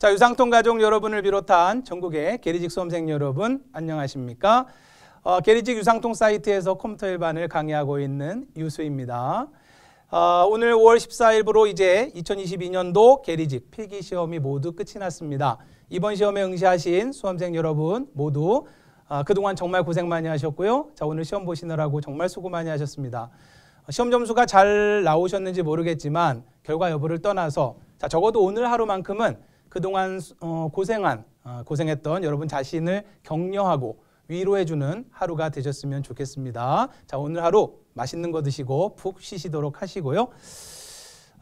자, 유상통 가족 여러분을 비롯한 전국의 게리직 수험생 여러분 안녕하십니까? 어, 게리직 유상통 사이트에서 컴퓨터 일반을 강의하고 있는 유수입니다. 어, 오늘 5월 14일부로 이제 2022년도 게리직 필기 시험이 모두 끝이 났습니다. 이번 시험에 응시하신 수험생 여러분 모두 아, 그동안 정말 고생 많이 하셨고요. 자, 오늘 시험 보시느라고 정말 수고 많이 하셨습니다. 어, 시험 점수가 잘 나오셨는지 모르겠지만 결과 여부를 떠나서 자, 적어도 오늘 하루만큼은 그동안 어, 고생한 어, 고생했던 여러분 자신을 격려하고 위로해주는 하루가 되셨으면 좋겠습니다. 자 오늘 하루 맛있는 거 드시고 푹 쉬시도록 하시고요.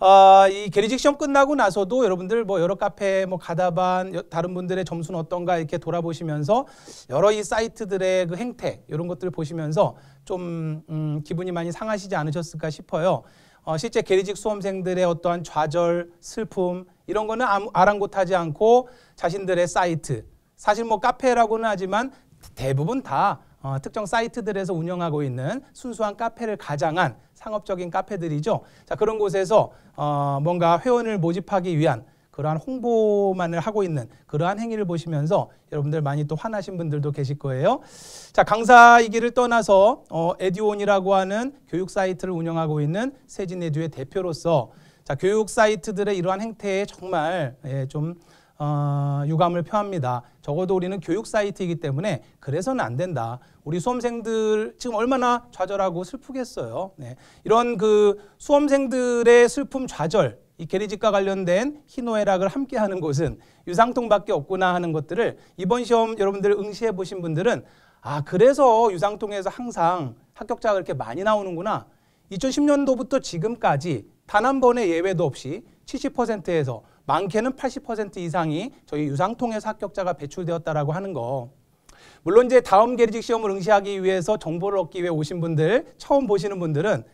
아, 이 게리직 시험 끝나고 나서도 여러분들 뭐 여러 카페 뭐 가다반 다른 분들의 점수는 어떤가 이렇게 돌아보시면서 여러 이 사이트들의 그 행태 이런 것들을 보시면서 좀 음, 기분이 많이 상하시지 않으셨을까 싶어요. 어, 실제 계리직 수험생들의 어떠한 좌절, 슬픔 이런 거는 아무, 아랑곳하지 않고 자신들의 사이트 사실 뭐 카페라고는 하지만 대부분 다 어, 특정 사이트들에서 운영하고 있는 순수한 카페를 가장한 상업적인 카페들이죠. 자 그런 곳에서 어, 뭔가 회원을 모집하기 위한 그러한 홍보만을 하고 있는 그러한 행위를 보시면서 여러분들 많이 또 화나신 분들도 계실 거예요. 자 강사이기를 떠나서 어, 에듀온이라고 하는 교육 사이트를 운영하고 있는 세진 에듀의 대표로서 자 교육 사이트들의 이러한 행태에 정말 예, 좀 어, 유감을 표합니다. 적어도 우리는 교육 사이트이기 때문에 그래서는 안 된다. 우리 수험생들 지금 얼마나 좌절하고 슬프겠어요. 네. 이런 그 수험생들의 슬픔 좌절 이 게리직과 관련된 희노애락을 함께하는 곳은 유상통밖에 없구나 하는 것들을 이번 시험 여러분들 응시해 보신 분들은 아 그래서 유상통에서 항상 합격자가 그렇게 많이 나오는구나. 2010년도부터 지금까지 단 한 번의 예외도 없이 70%에서 많게는 80% 이상이 저희 유상통에서 합격자가 배출되었다라고 하는 거. 물론 이제 다음 계리직 시험을 응시하기 위해서 정보를 얻기 위해 오신 분들, 처음 보시는 분들은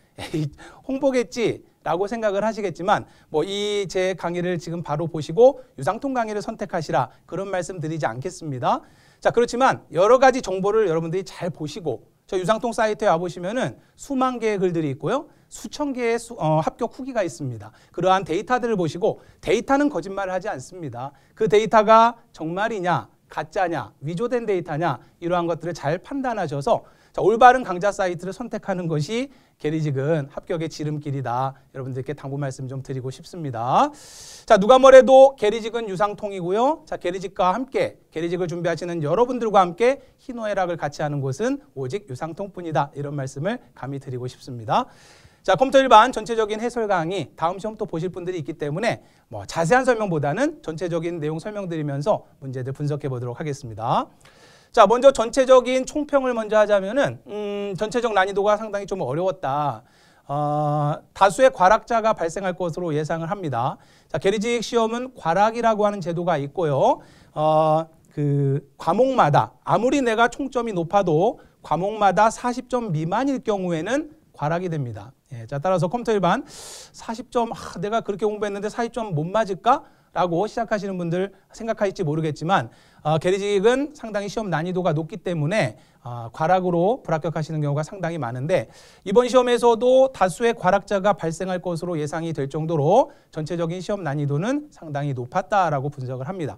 홍보겠지. 라고 생각을 하시겠지만 뭐 이 제 강의를 지금 바로 보시고 유상통 강의를 선택하시라 그런 말씀 드리지 않겠습니다. 자 그렇지만 여러 가지 정보를 여러분들이 잘 보시고 저 유상통 사이트에 와보시면은 수만 개의 글들이 있고요. 수천 개의 수, 어, 합격 후기가 있습니다. 그러한 데이터들을 보시고 데이터는 거짓말을 하지 않습니다. 그 데이터가 정말이냐 가짜냐 위조된 데이터냐 이러한 것들을 잘 판단하셔서 자, 올바른 강좌 사이트를 선택하는 것이 게리직은 합격의 지름길이다. 여러분들께 당부 말씀 좀 드리고 싶습니다. 자, 누가 뭐래도 게리직은 유상통이고요. 자, 게리직과 함께 게리직을 준비하시는 여러분들과 함께 희노애락을 같이 하는 곳은 오직 유상통뿐이다. 이런 말씀을 감히 드리고 싶습니다. 자, 컴퓨터 일반 전체적인 해설 강의 다음 시험 또 보실 분들이 있기 때문에 뭐 자세한 설명보다는 전체적인 내용 설명드리면서 문제들 분석해 보도록 하겠습니다. 자, 먼저 전체적인 총평을 먼저 하자면은 음, 전체적 난이도가 상당히 좀 어려웠다. 어, 다수의 과락자가 발생할 것으로 예상을 합니다. 자, 게리직 시험은 과락이라고 하는 제도가 있고요. 어, 그 과목마다 아무리 내가 총점이 높아도 과목마다 40점 미만일 경우에는 과락이 됩니다. 예, 자 따라서 컴퓨터 일반 40점 아, 내가 그렇게 공부했는데 40점 못 맞을까? 라고 시작하시는 분들 생각할지 모르겠지만 어, 계리직은 상당히 시험 난이도가 높기 때문에 어, 과락으로 불합격하시는 경우가 상당히 많은데 이번 시험에서도 다수의 과락자가 발생할 것으로 예상이 될 정도로 전체적인 시험 난이도는 상당히 높았다라고 분석을 합니다.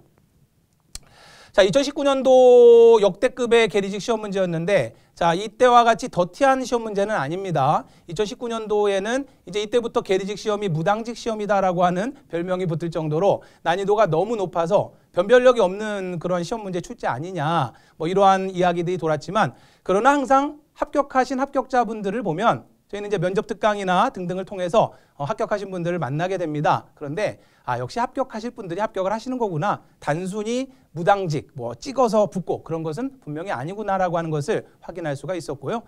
자, 2019년도 역대급의 계리직 시험 문제였는데 자, 이때와 같이 더티한 시험 문제는 아닙니다. 2019년도에는 이제 이때부터 계리직 시험이 무당직 시험이다라고 하는 별명이 붙을 정도로 난이도가 너무 높아서 변별력이 없는 그런 시험 문제 출제 아니냐 뭐 이러한 이야기들이 돌았지만 그러나 항상 합격하신 합격자분들을 보면 저희는 이제 면접 특강이나 등등을 통해서 어, 합격하신 분들을 만나게 됩니다. 그런데 아 역시 합격하실 분들이 합격을 하시는 거구나. 단순히 무당직 뭐 찍어서 붙고 그런 것은 분명히 아니구나라고 하는 것을 확인할 수가 있었고요.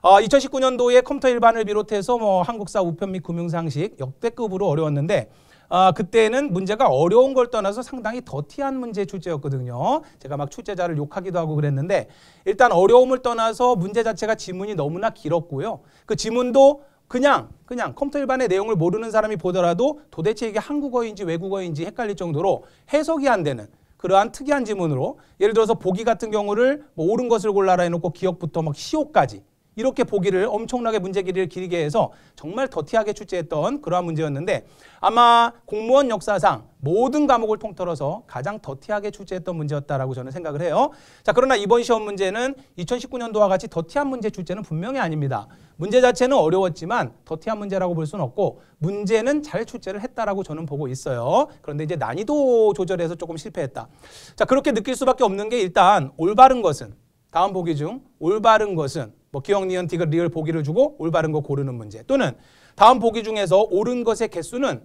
어, 2019년도에 컴퓨터 일반을 비롯해서 뭐 한국사 우편 및 금융상식 역대급으로 어려웠는데 아, 그때는 문제가 어려운 걸 떠나서 상당히 더티한 문제 출제였거든요. 제가 막 출제자를 욕하기도 하고 그랬는데 일단 어려움을 떠나서 문제 자체가 지문이 너무나 길었고요. 그 지문도 그냥 그냥 컴퓨터 일반의 내용을 모르는 사람이 보더라도 도대체 이게 한국어인지 외국어인지 헷갈릴 정도로 해석이 안 되는 그러한 특이한 지문으로 예를 들어서 보기 같은 경우를 뭐 옳은 것을 골라라 해놓고 기억부터 막 시옷까지 이렇게 보기를 엄청나게 문제기를 길게 해서 정말 더티하게 출제했던 그러한 문제였는데 아마 공무원 역사상 모든 과목을 통틀어서 가장 더티하게 출제했던 문제였다라고 저는 생각을 해요. 자, 그러나 이번 시험 문제는 2019년도와 같이 더티한 문제 출제는 분명히 아닙니다. 문제 자체는 어려웠지만 더티한 문제라고 볼 수는 없고 문제는 잘 출제를 했다라고 저는 보고 있어요. 그런데 이제 난이도 조절에서 조금 실패했다. 자, 그렇게 느낄 수밖에 없는 게 일단 올바른 것은 다음 보기 중 올바른 것은 뭐 기억, 니은, 디귿, 리을 보기를 주고 올바른 거 고르는 문제 또는 다음 보기 중에서 옳은 것의 개수는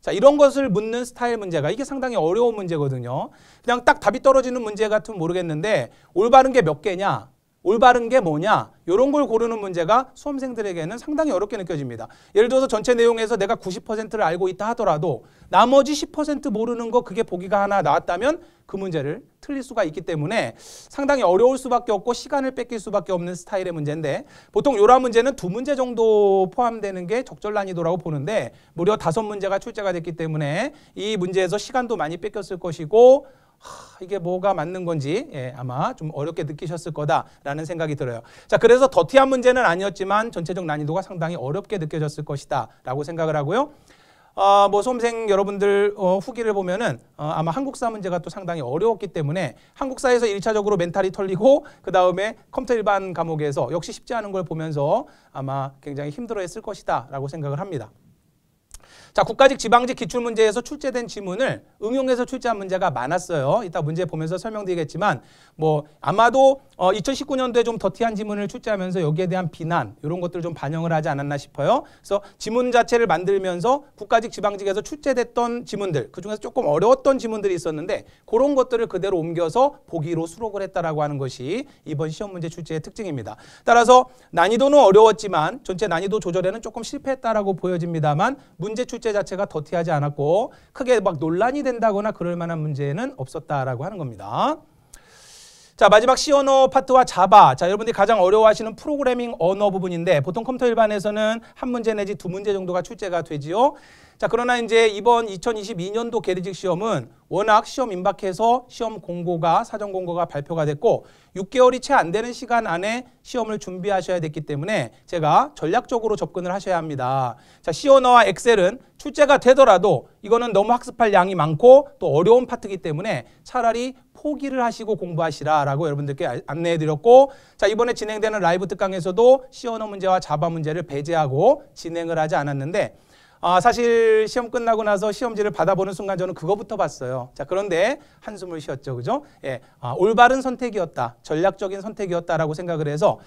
자 이런 것을 묻는 스타일 문제가 이게 상당히 어려운 문제거든요. 그냥 딱 답이 떨어지는 문제 같으면 모르겠는데 올바른 게 몇 개냐 올바른 게 뭐냐 이런 걸 고르는 문제가 수험생들에게는 상당히 어렵게 느껴집니다. 예를 들어서 전체 내용에서 내가 90%를 알고 있다 하더라도 나머지 10% 모르는 거 그게 보기가 하나 나왔다면 그 문제를 틀릴 수가 있기 때문에 상당히 어려울 수밖에 없고 시간을 뺏길 수밖에 없는 스타일의 문제인데 보통 요런 문제는 두 문제 정도 포함되는 게 적절 난이도라고 보는데 무려 다섯 문제가 출제가 됐기 때문에 이 문제에서 시간도 많이 뺏겼을 것이고 하, 이게 뭐가 맞는 건지 예, 아마 좀 어렵게 느끼셨을 거다라는 생각이 들어요. 자, 그래서 더티한 문제는 아니었지만 전체적 난이도가 상당히 어렵게 느껴졌을 것이다라고 생각을 하고요. 어, 뭐 수험생 여러분들 어, 후기를 보면은 어, 아마 한국사 문제가 또 상당히 어려웠기 때문에 한국사에서 1차적으로 멘탈이 털리고 그 다음에 컴퓨터 일반 과목에서 역시 쉽지 않은 걸 보면서 아마 굉장히 힘들어했을 것이다라고 생각을 합니다. 자, 국가직 지방직 기출문제에서 출제된 지문을 응용해서 출제한 문제가 많았어요. 이따 문제 보면서 설명드리겠지만 뭐 아마도 어, 2019년도에 좀 더티한 지문을 출제하면서 여기에 대한 비난 이런 것들을 좀 반영을 하지 않았나 싶어요. 그래서 지문 자체를 만들면서 국가직 지방직에서 출제됐던 지문들 그중에서 조금 어려웠던 지문들이 있었는데 그런 것들을 그대로 옮겨서 보기로 수록을 했다라고 하는 것이 이번 시험 문제 출제의 특징입니다. 따라서 난이도는 어려웠지만 전체 난이도 조절에는 조금 실패했다라고 보여집니다만 문제 출제 숙제 자체가 더티하지 않았고 크게 막 논란이 된다거나 그럴 만한 문제는 없었다라고 하는 겁니다. 자 마지막 C 언어 파트와 자바 자 여러분들이 가장 어려워하시는 프로그래밍 언어 부분인데 보통 컴퓨터 일반에서는 한 문제 내지 두 문제 정도가 출제가 되지요 자, 그러나 이제 이번 2022년도 개리직 시험은 워낙 시험 임박해서 시험 공고가 사전 공고가 발표가 됐고 6개월이 채 안 되는 시간 안에 시험을 준비하셔야 됐기 때문에 제가 전략적으로 접근을 하셔야 합니다. 자, 시어너와 엑셀은 출제가 되더라도 이거는 너무 학습할 양이 많고 또 어려운 파트이기 때문에 차라리 포기를 하시고 공부하시라라고 여러분들께 아, 안내해 드렸고 자, 이번에 진행되는 라이브 특강에서도 시어너 문제와 자바 문제를 배제하고 진행을 하지 않았는데 아, 사실 시험 끝나고 나서 시험지를 받아보는 순간 저는 그거부터 봤어요. 자, 그런데 한숨을 쉬었죠. 그죠? 예. 아, 올바른 선택이었다. 전략적인 선택이었다라고 생각을 해서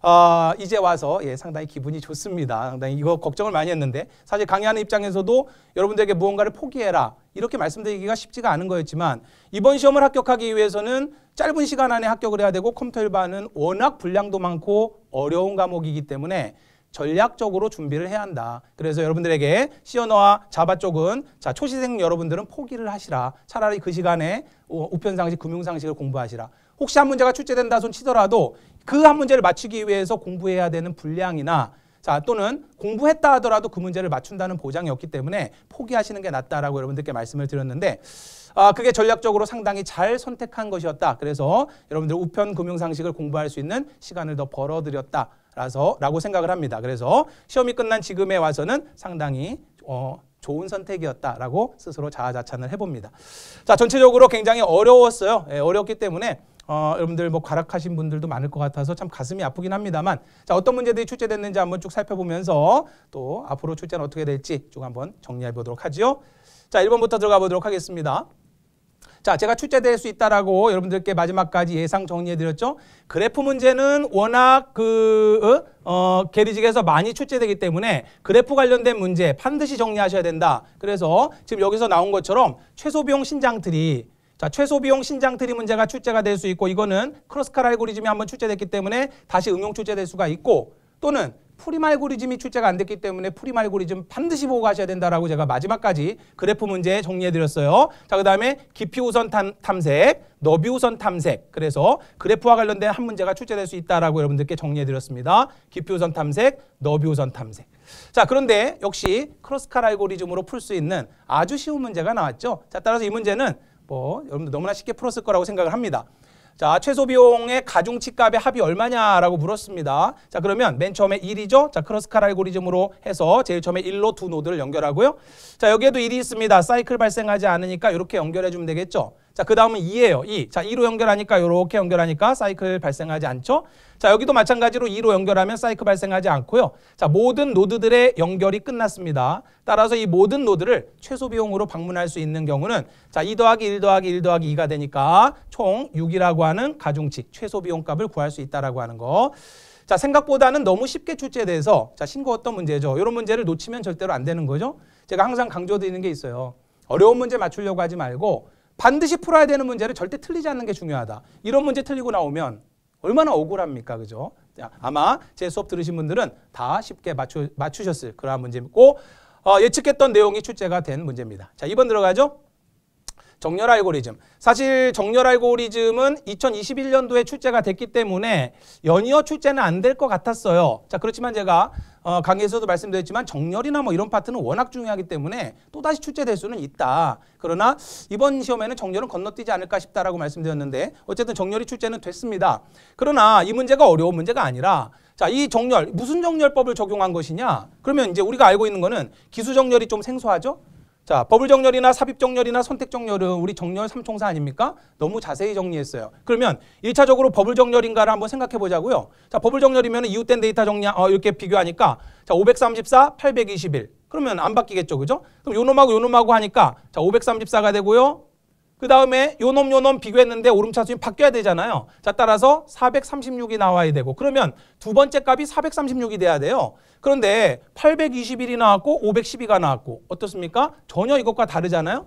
아, 이제 와서 예, 상당히 기분이 좋습니다. 상당히 이거 걱정을 많이 했는데 사실 강의하는 입장에서도 여러분들에게 무언가를 포기해라 이렇게 말씀드리기가 쉽지가 않은 거였지만 이번 시험을 합격하기 위해서는 짧은 시간 안에 합격을 해야 되고 컴퓨터 일반은 워낙 분량도 많고 어려운 과목이기 때문에 전략적으로 준비를 해야 한다. 그래서 여러분들에게 시 언어와 자바 쪽은 자 초시생 여러분들은 포기를 하시라. 차라리 그 시간에 우편상식, 금융상식을 공부하시라. 혹시 한 문제가 출제된다 손 치더라도 그 한 문제를 맞추기 위해서 공부해야 되는 분량이나 자 또는 공부했다 하더라도 그 문제를 맞춘다는 보장이 없기 때문에 포기하시는 게 낫다라고 여러분들께 말씀을 드렸는데 아, 그게 전략적으로 상당히 잘 선택한 것이었다. 그래서 여러분들 우편 금융 상식을 공부할 수 있는 시간을 더 벌어들였다. 라서 라고 생각을 합니다. 그래서 시험이 끝난 지금에 와서는 상당히 어, 좋은 선택이었다라고 스스로 자아자찬을 해봅니다. 자 전체적으로 굉장히 어려웠어요. 예, 어렵기 때문에 어, 여러분들 뭐 과락하신 분들도 많을 것 같아서 참 가슴이 아프긴 합니다만 자 어떤 문제들이 출제됐는지 한번 쭉 살펴보면서 또 앞으로 출제는 어떻게 될지 쭉 한번 정리해 보도록 하지요. 자 1번부터 들어가 보도록 하겠습니다. 자, 제가 출제될 수 있다라고 여러분들께 마지막까지 예상 정리해드렸죠. 그래프 문제는 워낙 그, 어, 어, 게리직에서 많이 출제되기 때문에 그래프 관련된 문제 반드시 정리하셔야 된다. 그래서 지금 여기서 나온 것처럼 최소비용 신장트리 자, 최소 비용 신장 트리 문제가 출제가 될 수 있고 이거는 크로스칼 알고리즘이 한번 출제됐기 때문에 다시 응용 출제될 수가 있고 또는 프림 말고리즘이 출제가 안 됐기 때문에 프림 말고리즘 반드시 보고 가셔야 된다라고 제가 마지막까지 그래프 문제 정리해드렸어요. 자, 그 다음에 깊이 우선 탐, 색 너비 우선 탐색. 그래서 그래프와 관련된 한 문제가 출제될 수 있다라고 여러분들께 정리해드렸습니다. 깊이 우선 탐색, 너비 우선 탐색. 자, 그런데 역시 크로스칼 알고리즘으로 풀 수 있는 아주 쉬운 문제가 나왔죠. 자, 따라서 이 문제는 뭐 여러분들 너무나 쉽게 풀었을 거라고 생각을 합니다. 자, 최소 비용의 가중치값의 합이 얼마냐라고 물었습니다. 자, 그러면 맨 처음에 1이죠. 자, 크로스칼 알고리즘으로 해서 제일 처음에 1로 두 노드를 연결하고요. 자, 여기에도 1이 있습니다. 사이클 발생하지 않으니까 이렇게 연결해 주면 되겠죠. 자, 그 다음은 2예요. 2. 자, 2로 연결하니까 이렇게 연결하니까 사이클 발생하지 않죠? 자, 여기도 마찬가지로 2로 연결하면 사이클 발생하지 않고요. 자, 모든 노드들의 연결이 끝났습니다. 따라서 이 모든 노드를 최소 비용으로 방문할 수 있는 경우는 자, 2 더하기 1 더하기 1 더하기 2가 되니까 총 6이라고 하는 가중치, 최소 비용 값을 구할 수 있다라고 하는 거. 자, 생각보다는 너무 쉽게 출제돼서 자, 신고 어떤 문제죠. 이런 문제를 놓치면 절대로 안 되는 거죠. 제가 항상 강조드리는 게 있어요. 어려운 문제 맞추려고 하지 말고 반드시 풀어야 되는 문제를 절대 틀리지 않는 게 중요하다. 이런 문제 틀리고 나오면 얼마나 억울합니까? 그죠? 아마 제 수업 들으신 분들은 다 쉽게 맞추, 맞추셨을 그러한 문제고 어, 예측했던 내용이 출제가 된 문제입니다. 자, 2번 들어가죠. 정렬 알고리즘. 사실 정렬 알고리즘은 2021년도에 출제가 됐기 때문에 연이어 출제는 안 될 것 같았어요. 자, 그렇지만 제가 어, 강의에서도 말씀드렸지만 정렬이나 뭐 이런 파트는 워낙 중요하기 때문에 또다시 출제될 수는 있다. 그러나 이번 시험에는 정렬은 건너뛰지 않을까 싶다라고 말씀드렸는데 어쨌든 정렬이 출제는 됐습니다. 그러나 이 문제가 어려운 문제가 아니라 자, 이 정렬, 무슨 정렬법을 적용한 것이냐? 그러면 이제 우리가 알고 있는 거는 기수 정렬이 좀 생소하죠? 자, 버블 정렬이나 삽입 정렬이나 선택 정렬은 우리 정렬 삼총사 아닙니까? 너무 자세히 정리했어요. 그러면 1차적으로 버블 정렬인가를 한번 생각해 보자고요. 자, 버블 정렬이면 이웃된 데이터 정리 어, 이렇게 비교하니까 자, 534, 821. 그러면 안 바뀌겠죠. 그죠? 그럼 요 놈하고 요 놈하고 하니까 자, 534가 되고요. 그 다음에 요놈 요놈 비교했는데 오름차순이 바뀌어야 되잖아요. 자 따라서 436이 나와야 되고 그러면 두 번째 값이 436이 돼야 돼요. 그런데 821이 나왔고 512가 나왔고 어떻습니까? 전혀 이것과 다르잖아요.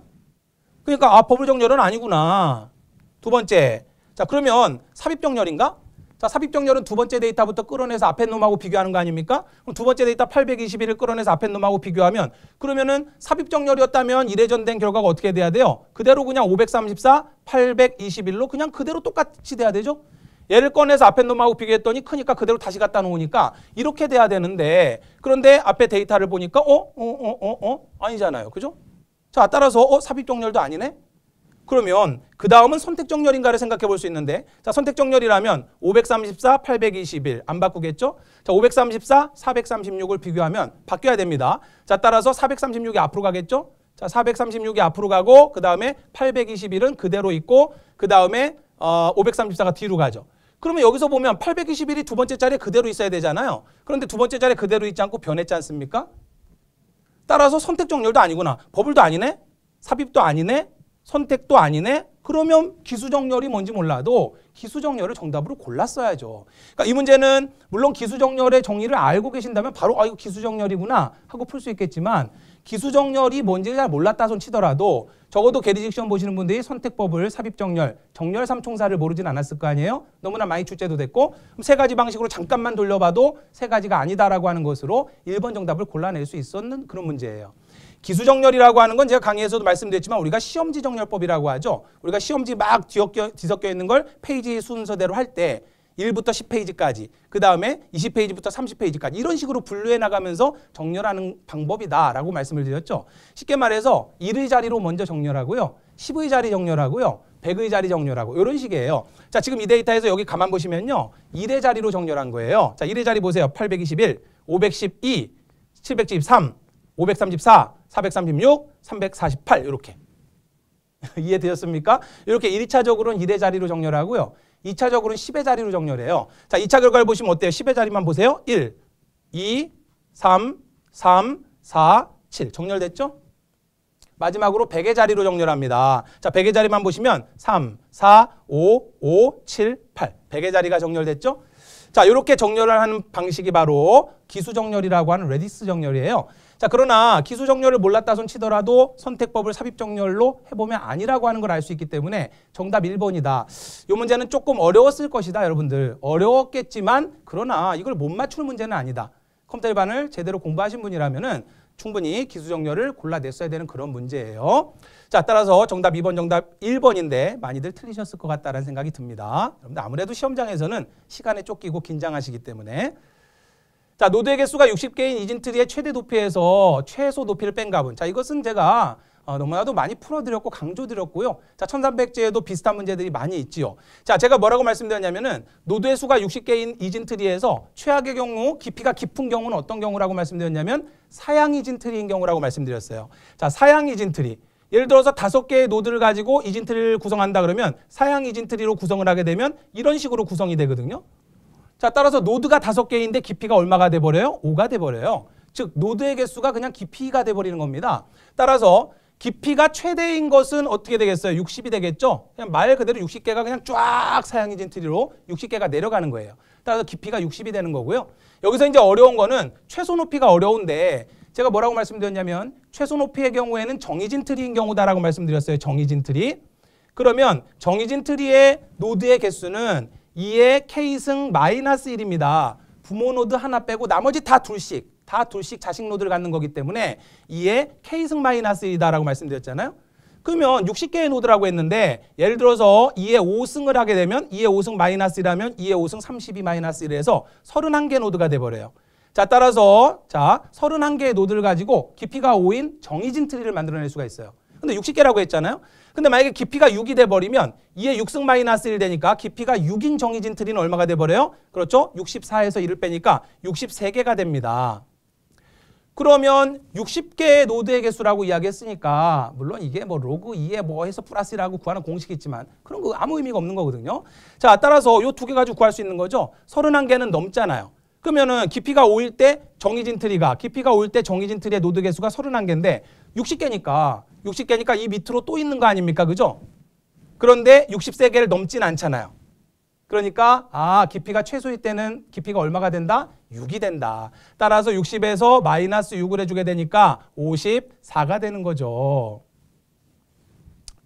그러니까 아 버블정렬은 아니구나. 두 번째 자 그러면 삽입정렬인가? 자, 삽입정렬은 두 번째 데이터부터 끌어내서 앞에 놈하고 비교하는 거 아닙니까? 그럼 두 번째 데이터 821을 끌어내서 앞에 놈하고 비교하면 그러면은 삽입정렬이었다면 이래전된 결과가 어떻게 돼야 돼요? 그대로 그냥 534, 821로 그냥 그대로 똑같이 돼야 되죠? 얘를 꺼내서 앞에 놈하고 비교했더니 크니까 그대로 다시 갖다 놓으니까 이렇게 돼야 되는데 그런데 앞에 데이터를 보니까 어? 어? 어? 어? 어? 아니잖아요. 그죠? 자, 따라서 어? 삽입정렬도 아니네? 그러면 그 다음은 선택정렬인가를 생각해 볼 수 있는데 자 선택정렬이라면 534, 821 안 바꾸겠죠? 자 534, 436을 비교하면 바뀌어야 됩니다. 자 따라서 436이 앞으로 가겠죠? 자 436이 앞으로 가고 그 다음에 821은 그대로 있고 그 다음에 어, 534가 뒤로 가죠. 그러면 여기서 보면 821이 두 번째 자리에 그대로 있어야 되잖아요. 그런데 두 번째 자리에 그대로 있지 않고 변했지 않습니까? 따라서 선택정렬도 아니구나. 버블도 아니네? 삽입도 아니네? 선택도 아니네? 그러면 기수정렬이 뭔지 몰라도 기수정렬을 정답으로 골랐어야죠. 그러니까 이 문제는 물론 기수정렬의 정의를 알고 계신다면 바로 아 이거 기수정렬이구나 하고 풀 수 있겠지만 기수정렬이 뭔지 잘 몰랐다 손 치더라도 적어도 게리직션 보시는 분들이 선택법을 삽입정렬, 정렬 삼총사를 모르진 않았을 거 아니에요? 너무나 많이 출제도 됐고 그럼 세 가지 방식으로 잠깐만 돌려봐도 세 가지가 아니다라고 하는 것으로 1번 정답을 골라낼 수 있었는 그런 문제예요. 기수정렬이라고 하는 건 제가 강의에서도 말씀드렸지만 우리가 시험지 정렬법이라고 하죠. 우리가 시험지 막 뒤섞여, 뒤섞여 있는 걸 페이지 순서대로 할 때 1부터 10페이지까지 그 다음에 20페이지부터 30페이지까지 이런 식으로 분류해 나가면서 정렬하는 방법이다라고 말씀을 드렸죠. 쉽게 말해서 1의 자리로 먼저 정렬하고요. 10의 자리 정렬하고요. 100의 자리 정렬하고 이런 식이에요. 자 지금 이 데이터에서 여기 가만 보시면요. 1의 자리로 정렬한 거예요. 자 1의 자리 보세요. 821, 512, 713, 534, 436, 348 이렇게. 이해되셨습니까? 이렇게 1차적으로는 1의 자리로 정렬하고요. 2차적으로는 10의 자리로 정렬해요. 자, 2차 결과를 보시면 어때요? 10의 자리만 보세요. 1, 2, 3, 3, 4, 7. 정렬됐죠? 마지막으로 100의 자리로 정렬합니다. 자, 100의 자리만 보시면 3, 4, 5, 5, 7, 8. 100의 자리가 정렬됐죠? 자, 이렇게 정렬을 하는 방식이 바로 기수 정렬이라고 하는 레디스 정렬이에요. 자 그러나 기수정렬을 몰랐다손 치더라도 선택법을 삽입정렬로 해보면 아니라고 하는 걸 알 수 있기 때문에 정답 1번이다. 이 문제는 조금 어려웠을 것이다 여러분들. 어려웠겠지만 그러나 이걸 못 맞출 문제는 아니다. 컴퓨터 일반을 제대로 공부하신 분이라면 은 충분히 기수정렬을 골라냈어야 되는 그런 문제예요. 자, 따라서 정답 2번, 정답 1번인데 많이들 틀리셨을 것 같다는 생각이 듭니다. 여러분들 아무래도 시험장에서는 시간에 쫓기고 긴장하시기 때문에 자, 노드의 개수가 60개인 이진트리의 최대 높이에서 최소 높이를 뺀 값은 자, 이것은 제가 어, 너무나도 많이 풀어드렸고 강조드렸고요. 자, 1300제에도 비슷한 문제들이 많이 있지요. 자, 제가 뭐라고 말씀드렸냐면은 노드의 수가 60개인 이진트리에서 최악의 경우 깊이가 깊은 경우는 어떤 경우라고 말씀드렸냐면 사양 이진트리인 경우라고 말씀드렸어요. 자, 사양 이진트리. 예를 들어서 다섯 개의 노드를 가지고 이진트리를 구성한다 그러면 사양 이진트리로 구성을 하게 되면 이런 식으로 구성이 되거든요. 자, 따라서 노드가 다섯 개인데 깊이가 얼마가 돼버려요? 5가 돼버려요. 즉, 노드의 개수가 그냥 깊이가 돼버리는 겁니다. 따라서 깊이가 최대인 것은 어떻게 되겠어요? 60이 되겠죠? 그냥 말 그대로 60개가 그냥 쫙 사양이진 트리로 60개가 내려가는 거예요. 따라서 깊이가 60이 되는 거고요. 여기서 이제 어려운 거는 최소 높이가 어려운데 제가 뭐라고 말씀드렸냐면 최소 높이의 경우에는 정의진 트리인 경우다라고 말씀드렸어요. 정의진 트리. 그러면 정의진 트리의 노드의 개수는 2의 K승 마이너스 1입니다. 부모 노드 하나 빼고 나머지 다 둘씩 다 둘씩 자식 노드를 갖는 거기 때문에 2의 K승 마이너스 1이다라고 말씀드렸잖아요. 그러면 60개의 노드라고 했는데 예를 들어서 2의 5승을 하게 되면 2의 5승 마이너스 1하면 2의 5승 32 마이너스 1에서 31개 노드가 돼버려요. 자 따라서 자 31개의 노드를 가지고 깊이가 5인 정의진 트리를 만들어낼 수가 있어요. 근데 60개라고 했잖아요. 근데 만약에 깊이가 6이 돼버리면 2의 6승 마이너스 1 되니까 깊이가 6인 정의진 트리는 얼마가 돼버려요? 그렇죠? 64에서 1을 빼니까 63개가 됩니다. 그러면 60개의 노드의 개수라고 이야기했으니까 물론 이게 뭐 로그 2에 뭐 해서 플러스라고 구하는 공식이 있지만 그런 거 아무 의미가 없는 거거든요. 자 따라서 요 두 개 가지고 구할 수 있는 거죠. 31개는 넘잖아요. 그러면은 깊이가 5일 때정의진 트리가 깊이가 5일 때정의진 트리의 노드 개수가 31개인데 60개니까 60개니까 이 밑으로 또 있는 거 아닙니까? 그죠? 그런데 6 0세개를 넘진 않잖아요. 그러니까 아 깊이가 최소일 때는 깊이가 얼마가 된다? 6이 된다. 따라서 60에서 마이너스 6을 해주게 되니까 54가 되는 거죠.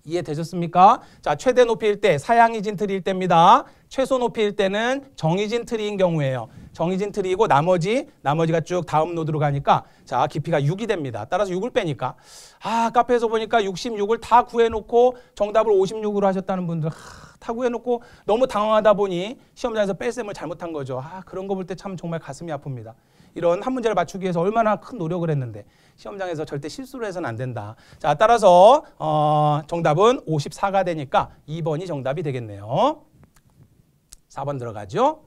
이해되셨습니까? 자, 최대 높이일 때 사양이진 틀일 때입니다. 최소 높이일 때는 정의진 틀인 경우에요 정해진 틀이고 나머지 나머지가 쭉 다음 노드로 가니까 자 깊이가 6이 됩니다. 따라서 6을 빼니까 아 카페에서 보니까 66을 다 구해놓고 정답을 56으로 하셨다는 분들 아, 다 구해놓고 너무 당황하다 보니 시험장에서 뺄셈을 잘못한 거죠. 아 그런 거 볼 때 참 정말 가슴이 아픕니다. 이런 한 문제를 맞추기 위해서 얼마나 큰 노력을 했는데 시험장에서 절대 실수를 해서는 안 된다. 자 따라서 어, 정답은 54가 되니까 2번이 정답이 되겠네요. 4번 들어가죠.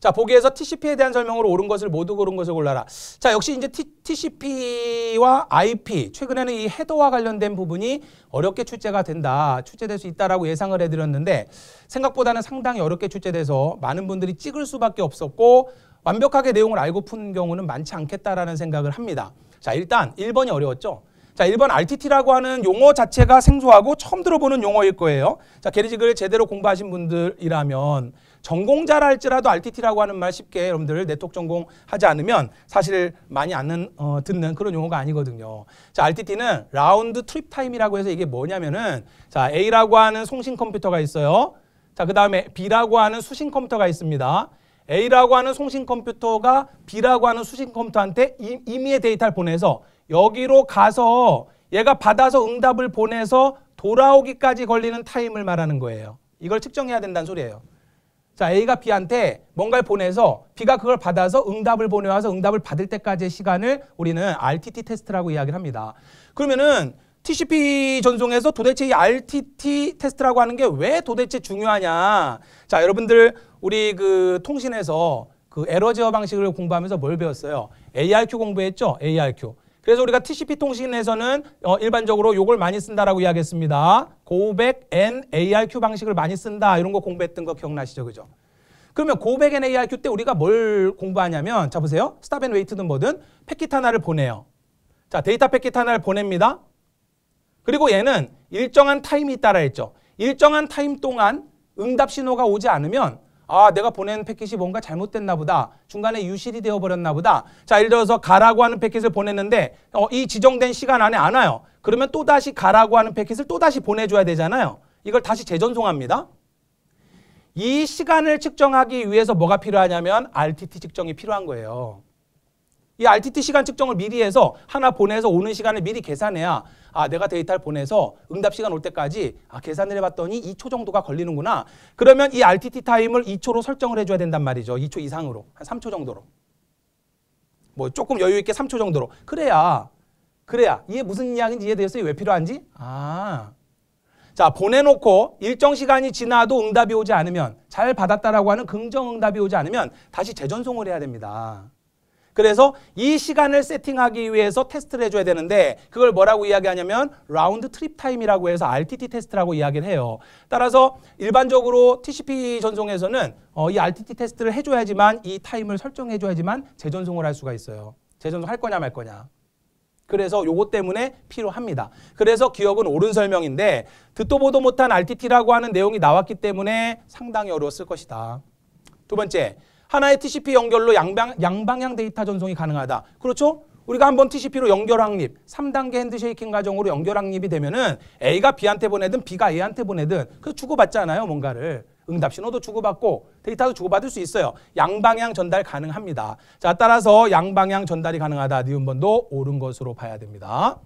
자, 보기에서 TCP에 대한 설명으로 옳은 것을 모두 고른 것을 골라라. 자, 역시 이제 T, TCP와 IP, 최근에는 이 헤더와 관련된 부분이 어렵게 출제가 된다, 출제될 수 있다라고 예상을 해드렸는데 생각보다는 상당히 어렵게 출제돼서 많은 분들이 찍을 수밖에 없었고 완벽하게 내용을 알고 푼 경우는 많지 않겠다라는 생각을 합니다. 자, 일단 1번이 어려웠죠. 자, 1번 RTT라고 하는 용어 자체가 생소하고 처음 들어보는 용어일 거예요. 자, 게리직을 제대로 공부하신 분들이라면 전공자라 할지라도 RTT라고 하는 말 쉽게 여러분들 네트워크 전공하지 않으면 사실 많이 아는 어, 듣는 그런 용어가 아니거든요. 자, RTT는 라운드 트립 타임이라고 해서 이게 뭐냐면은 자, A라고 하는 송신 컴퓨터가 있어요. 자, 그다음에 B라고 하는 수신 컴퓨터가 있습니다. A라고 하는 송신 컴퓨터가 B라고 하는 수신 컴퓨터한테 임의의 데이터를 보내서 여기로 가서 얘가 받아서 응답을 보내서 돌아오기까지 걸리는 타임을 말하는 거예요. 이걸 측정해야 된다는 소리예요. 자 A가 B한테 뭔가를 보내서 B가 그걸 받아서 응답을 보내와서 응답을 받을 때까지의 시간을 우리는 RTT 테스트라고 이야기를 합니다. 그러면은 TCP 전송에서 도대체 이 RTT 테스트라고 하는 게 왜 도대체 중요하냐. 자 여러분들 우리 그 통신에서 그 에러 제어 방식을 공부하면서 뭘 배웠어요? ARQ 공부했죠? ARQ. 그래서 우리가 TCP 통신에서는 어, 일반적으로 요걸 많이 쓴다라고 이야기했습니다. 고백 N ARQ 방식을 많이 쓴다 이런 거 공부했던 거 기억나시죠, 그죠? 그러면 고백 N ARQ 때 우리가 뭘 공부하냐면 자 보세요, 스탑앤 웨이트든 뭐든 패킷 하나를 보내요. 자 데이터 패킷 하나를 보냅니다. 그리고 얘는 일정한 타임이 있다라 했죠. 일정한 타임 동안 응답 신호가 오지 않으면 아 내가 보낸 패킷이 뭔가 잘못됐나 보다 중간에 유실이 되어버렸나 보다 자 예를 들어서 가라고 하는 패킷을 보냈는데 어, 이 지정된 시간 안에 안 와요 그러면 또다시 가라고 하는 패킷을 또다시 보내줘야 되잖아요 이걸 다시 재전송합니다 이 시간을 측정하기 위해서 뭐가 필요하냐면 RTT 측정이 필요한 거예요 이 RTT 시간 측정을 미리 해서 하나 보내서 오는 시간을 미리 계산해야 아 내가 데이터를 보내서 응답 시간 올 때까지 아 계산을 해봤더니 2초 정도가 걸리는구나. 그러면 이 RTT 타임을 2초로 설정을 해줘야 된단 말이죠. 2초 이상으로 한 3초 정도로. 뭐 조금 여유 있게 3초 정도로. 그래야 그래야 이게 무슨 이야기인지 이해되었어요? 왜 필요한지? 아. 자 보내놓고 일정 시간이 지나도 응답이 오지 않으면 잘 받았다라고 하는 긍정 응답이 오지 않으면 다시 재전송을 해야 됩니다. 그래서 이 시간을 세팅하기 위해서 테스트를 해줘야 되는데 그걸 뭐라고 이야기하냐면 라운드 트립 타임이라고 해서 RTT 테스트라고 이야기를 해요. 따라서 일반적으로 TCP 전송에서는 어, 이 RTT 테스트를 해줘야지만 이 타임을 설정해줘야지만 재전송을 할 수가 있어요. 재전송 할 거냐 말 거냐. 그래서 요것 때문에 필요합니다. 그래서 기억은 옳은 설명인데 듣도 보도 못한 RTT라고 하는 내용이 나왔기 때문에 상당히 어려웠을 것이다. 두 번째, 하나의 TCP 연결로 양방, 양방향 데이터 전송이 가능하다. 그렇죠? 우리가 한번 TCP로 연결 확립, 3단계 핸드쉐이킹 과정으로 연결 확립이 되면은 A가 B한테 보내든 B가 A한테 보내든 그 주고받잖아요, 뭔가를. 응답 신호도 주고받고 데이터도 주고받을 수 있어요. 양방향 전달 가능합니다. 자, 따라서 양방향 전달이 가능하다. 니은번도 옳은 것으로 봐야 됩니다.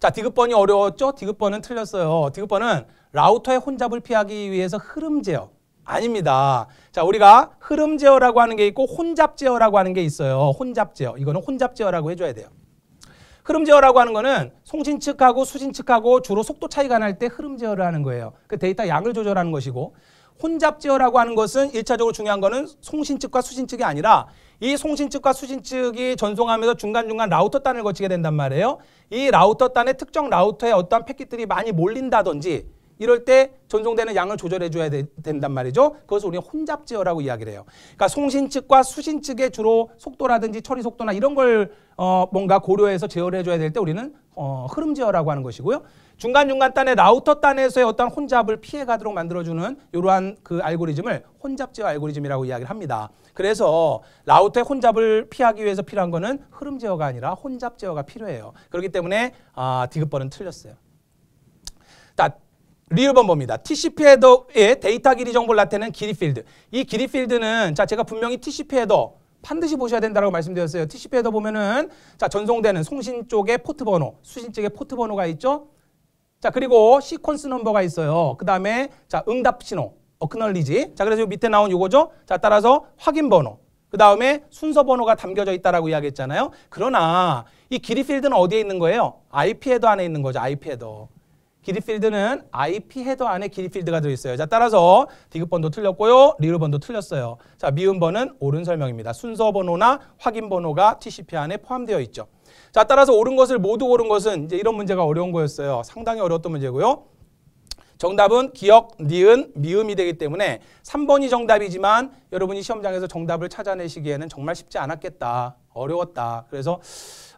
자, 디귿번이 어려웠죠? 디귿번은 틀렸어요. 디귿번은 라우터의 혼잡을 피하기 위해서 흐름 제어, 아닙니다. 자, 우리가 흐름 제어라고 하는 게 있고 혼잡 제어라고 하는 게 있어요. 혼잡 제어. 이거는 혼잡 제어라고 해줘야 돼요. 흐름 제어라고 하는 거는 송신 측하고 수신 측하고 주로 속도 차이가 날 때 흐름 제어를 하는 거예요. 그 데이터 양을 조절하는 것이고 혼잡 제어라고 하는 것은 1차적으로 중요한 거는 송신 측과 수신 측이 아니라 이 송신 측과 수신 측이 전송하면서 중간중간 라우터 단을 거치게 된단 말이에요. 이 라우터 단에 특정 라우터에 어떠한 패킷들이 많이 몰린다든지 이럴 때 전송되는 양을 조절해 줘야 된단 말이죠. 그것을 우리가 혼잡제어라고 이야기를 해요. 그러니까 송신 측과 수신 측의 주로 속도라든지 처리 속도나 이런 걸 어, 뭔가 고려해서 제어를 해줘야 될 때 우리는 어, 흐름 제어라고 하는 것이고요. 중간중간 단에 라우터 단에서의 어떤 혼잡을 피해가도록 만들어주는 이러한 그 알고리즘을 혼잡 제어 알고리즘이라고 이야기를 합니다. 그래서 라우터의 혼잡을 피하기 위해서 필요한 거는 흐름 제어가 아니라 혼잡 제어가 필요해요. 그렇기 때문에 아, 디귿번은 틀렸어요. 리을범버입니다. TCP 헤더의 데이터 길이 정보를 나타내는 길이 필드. 이 길이 필드는 자 제가 분명히 TCP 헤더 반드시 보셔야 된다고 말씀드렸어요. TCP 헤더 보면은 자 전송되는 송신 쪽에 포트 번호, 수신 쪽에 포트 번호가 있죠. 자 그리고 시퀀스 넘버가 있어요. 그 다음에 자 응답 신호, 어크널리지. 자 그래서 밑에 나온 요거죠. 자 따라서 확인 번호. 그 다음에 순서 번호가 담겨져 있다라고 이야기했잖아요. 그러나 이 길이 필드는 어디에 있는 거예요? IP 헤더 안에 있는 거죠. IP 헤더. 길이 필드는 IP 헤더 안에 길이 필드가 들어있어요. 자, 따라서 디귿번도 틀렸고요. 리을번도 틀렸어요. 자, 미음번은 옳은 설명입니다. 순서 번호나 확인 번호가 TCP 안에 포함되어 있죠. 자, 따라서 옳은 것을 모두 옳은 것은 이제 이런 문제가 어려운 거였어요. 상당히 어려웠던 문제고요. 정답은 기억, 니은, 미음이 되기 때문에 3번이 정답이지만 여러분이 시험장에서 정답을 찾아내시기에는 정말 쉽지 않았겠다. 어려웠다. 그래서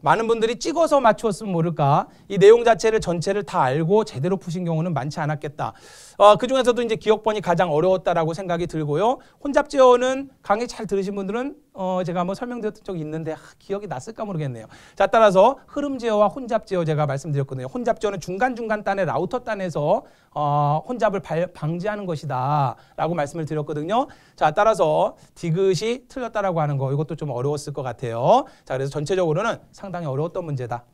많은 분들이 찍어서 맞추었으면 모를까 이 내용 자체를 전체를 다 알고 제대로 푸신 경우는 많지 않았겠다. 어, 그 중에서도 이제 기억번이 가장 어려웠다라고 생각이 들고요. 혼잡 제어는 강의 잘 들으신 분들은 어, 제가 한번 설명드렸던 적이 있는데 아, 기억이 났을까 모르겠네요. 자, 따라서 흐름 제어와 혼잡 제어 제가 말씀드렸거든요. 혼잡 제어는 중간중간 단에 라우터 단에서 어, 혼잡을 발, 방지하는 것이다 라고 말씀을 드렸거든요. 자, 따라서 디귿이 틀렸다라고 하는 거 이것도 좀 어려웠을 것 같아요. 자, 그래서 전체적으로는 상당히 어려웠던 문제다.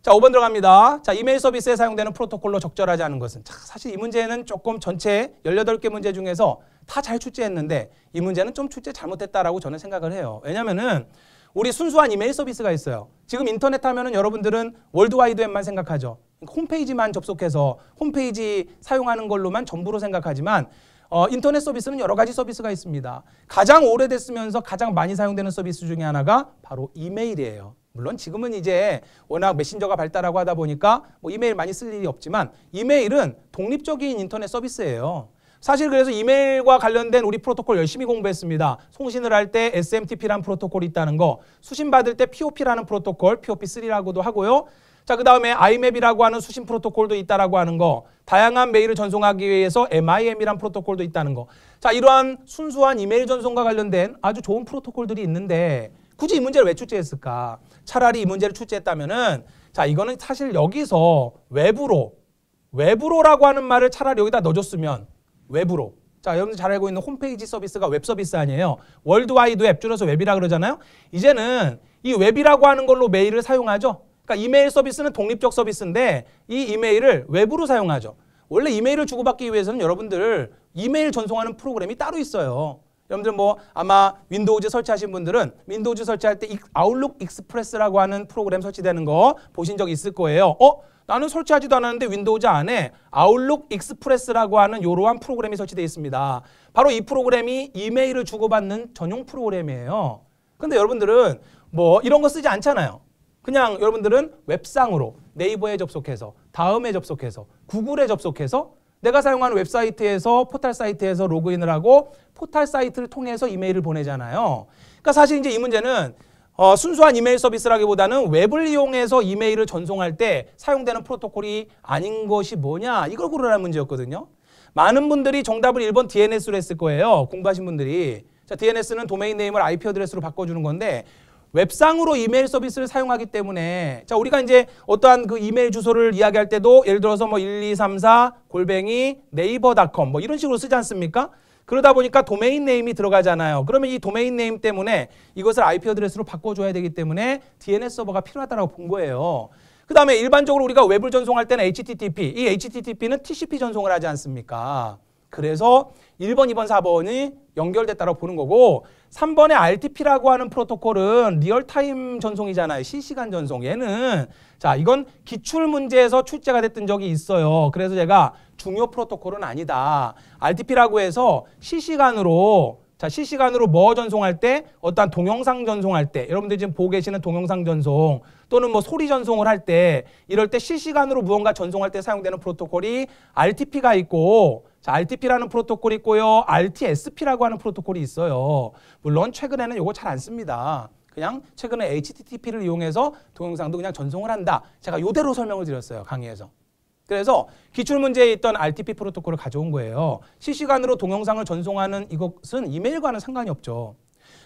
자, 5번 들어갑니다. 자, 이메일 서비스에 사용되는 프로토콜로 적절하지 않은 것은 자, 사실 이 문제는 조금 전체 18개 문제 중에서 다 잘 출제했는데 이 문제는 좀 출제 잘못됐다라고 저는 생각을 해요. 왜냐면은 우리 순수한 이메일 서비스가 있어요. 지금 인터넷 하면은 여러분들은 월드와이드웹만 생각하죠. 홈페이지만 접속해서 홈페이지 사용하는 걸로만 전부로 생각하지만 어, 인터넷 서비스는 여러 가지 서비스가 있습니다. 가장 오래됐으면서 가장 많이 사용되는 서비스 중에 하나가 바로 이메일이에요. 물론 지금은 이제 워낙 메신저가 발달하고 하다 보니까 뭐 이메일 많이 쓸 일이 없지만 이메일은 독립적인 인터넷 서비스예요. 사실 그래서 이메일과 관련된 우리 프로토콜 열심히 공부했습니다. 송신을 할 때 SMTP라는 프로토콜이 있다는 거, 수신 받을 때 POP라는 프로토콜, POP3라고도 하고요. 자, 그 다음에 IMAP이라고 하는 수신 프로토콜도 있다라고 하는 거, 다양한 메일을 전송하기 위해서 MIM이란 프로토콜도 있다는 거. 자, 이러한 순수한 이메일 전송과 관련된 아주 좋은 프로토콜들이 있는데 굳이 이 문제를 왜 출제했을까? 차라리 이 문제를 출제했다면은 자 이거는 사실 여기서 외부로 외부로라고 하는 말을 차라리 여기다 넣어줬으면 외부로 자 여러분 들잘 알고 있는 홈페이지 서비스가 웹 서비스 아니에요 월드와이드 웹 줄여서 웹이라 그러잖아요 이제는 이 웹이라고 하는 걸로 메일을 사용하죠 그러니까 이메일 서비스는 독립적 서비스인데 이 이메일을 웹으로 사용하죠 원래 이메일을 주고받기 위해서는 여러분들 이메일 전송하는 프로그램이 따로 있어요 여러분들 뭐 아마 윈도우즈 설치하신 분들은 윈도우즈 설치할 때 아웃룩 익스프레스라고 하는 프로그램 설치되는 거 보신 적 있을 거예요. 어? 나는 설치하지도 않았는데 윈도우즈 안에 아웃룩 익스프레스라고 하는 이러한 프로그램이 설치되어 있습니다. 바로 이 프로그램이 이메일을 주고받는 전용 프로그램이에요. 근데 여러분들은 뭐 이런 거 쓰지 않잖아요. 그냥 여러분들은 웹상으로 네이버에 접속해서 다음에 접속해서 구글에 접속해서 내가 사용하는 웹사이트에서 포탈 사이트에서 로그인을 하고 포탈 사이트를 통해서 이메일을 보내잖아요. 그러니까 사실 이제 이 문제는 어, 순수한 이메일 서비스라기보다는 웹을 이용해서 이메일을 전송할 때 사용되는 프로토콜이 아닌 것이 뭐냐 이걸 고르라는 문제였거든요. 많은 분들이 정답을 1번 DNS로 했을 거예요. 공부하신 분들이. 자, DNS는 도메인 네임을 IP 어드레스로 바꿔주는 건데 웹상으로 이메일 서비스를 사용하기 때문에 자 우리가 이제 어떠한 그 이메일 주소를 이야기할 때도 예를 들어서 뭐 1234 골뱅이 네이버닷컴 뭐 이런 식으로 쓰지 않습니까? 그러다 보니까 도메인 네임이 들어가잖아요. 그러면 이 도메인 네임 때문에 이것을 IP 어드레스로 바꿔줘야 되기 때문에 DNS 서버가 필요하다라고 본 거예요. 그 다음에 일반적으로 우리가 웹을 전송할 때는 HTTP, 이 HTTP는 TCP 전송을 하지 않습니까? 그래서 1번, 2번, 4번이 연결됐다고 보는 거고 3번의 RTP라고 하는 프로토콜은 리얼타임 전송이잖아요. 실시간 전송. 얘는 자 이건 기출 문제에서 출제가 됐던 적이 있어요. 그래서 제가 중요 프로토콜은 아니다. RTP라고 해서 실시간으로 자 실시간으로 뭐 전송할 때 어떠한 동영상 전송할 때 여러분들 지금 보고 계시는 동영상 전송 또는 뭐 소리 전송을 할 때 이럴 때 실시간으로 무언가 전송할 때 사용되는 프로토콜이 RTP가 있고 자, RTP라는 프로토콜이 있고요. RTSP라고 하는 프로토콜이 있어요. 물론 최근에는 이거잘 안 씁니다. 그냥 최근에 HTTP를 이용해서 동영상도 그냥 전송을 한다. 제가 요대로 설명을 드렸어요. 강의에서. 그래서 기출문제에 있던 RTP 프로토콜을 가져온 거예요. 실시간으로 동영상을 전송하는 이것은 이메일과는 상관이 없죠.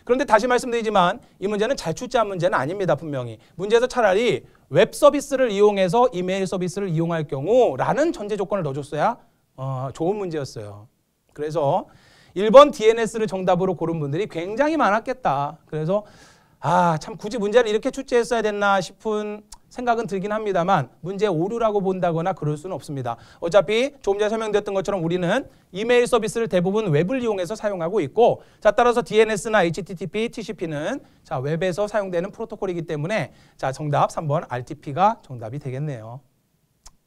그런데 다시 말씀드리지만 이 문제는 잘 출제한 문제는 아닙니다. 분명히. 문제에서 차라리 웹 서비스를 이용해서 이메일 서비스를 이용할 경우 라는 전제 조건을 넣어줬어야 어, 좋은 문제였어요. 그래서 1번 DNS를 정답으로 고른 분들이 굉장히 많았겠다. 그래서 아, 참 굳이 문제를 이렇게 출제했어야 됐나 싶은 생각은 들긴 합니다만 문제 오류라고 본다거나 그럴 수는 없습니다. 어차피 조금 전에 설명드렸던 것처럼 우리는 이메일 서비스를 대부분 웹을 이용해서 사용하고 있고 자 따라서 DNS나 HTTP, TCP는 자 웹에서 사용되는 프로토콜이기 때문에 자 정답 3번 RTP가 정답이 되겠네요.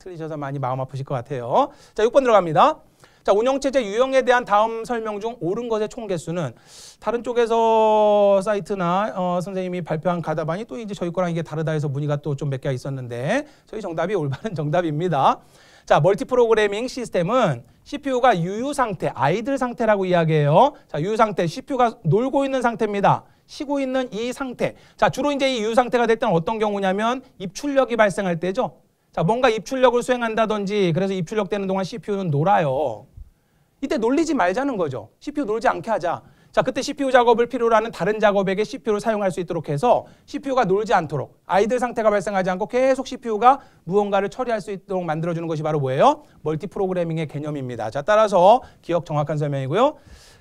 틀리셔서 많이 마음 아프실 것 같아요. 자, 6번 들어갑니다. 자, 운영체제 유형에 대한 다음 설명 중 옳은 것의 총 개수는 다른 쪽에서 사이트나 어, 선생님이 발표한 가다반이 또 이제 저희 거랑 이게 다르다 해서 문의가 또 좀 몇 개가 있었는데 저희 정답이 올바른 정답입니다. 자, 멀티 프로그래밍 시스템은 CPU가 유유 상태, 아이들 상태라고 이야기해요. 자, 유유 상태, CPU가 놀고 있는 상태입니다. 쉬고 있는 이 상태. 자, 주로 이제 이 유유 상태가 될 때는 어떤 경우냐면 입출력이 발생할 때죠. 자, 뭔가 입출력을 수행한다든지 그래서 입출력 되는 동안 CPU는 놀아요. 이때 놀리지 말자는 거죠. CPU 놀지 않게 하자. 자, 그때 CPU 작업을 필요로 하는 다른 작업에게 CPU를 사용할 수 있도록 해서 CPU가 놀지 않도록 아이들 상태가 발생하지 않고 계속 CPU가 무언가를 처리할 수 있도록 만들어주는 것이 바로 뭐예요? 멀티 프로그래밍의 개념입니다. 자, 따라서 기억 정확한 설명이고요.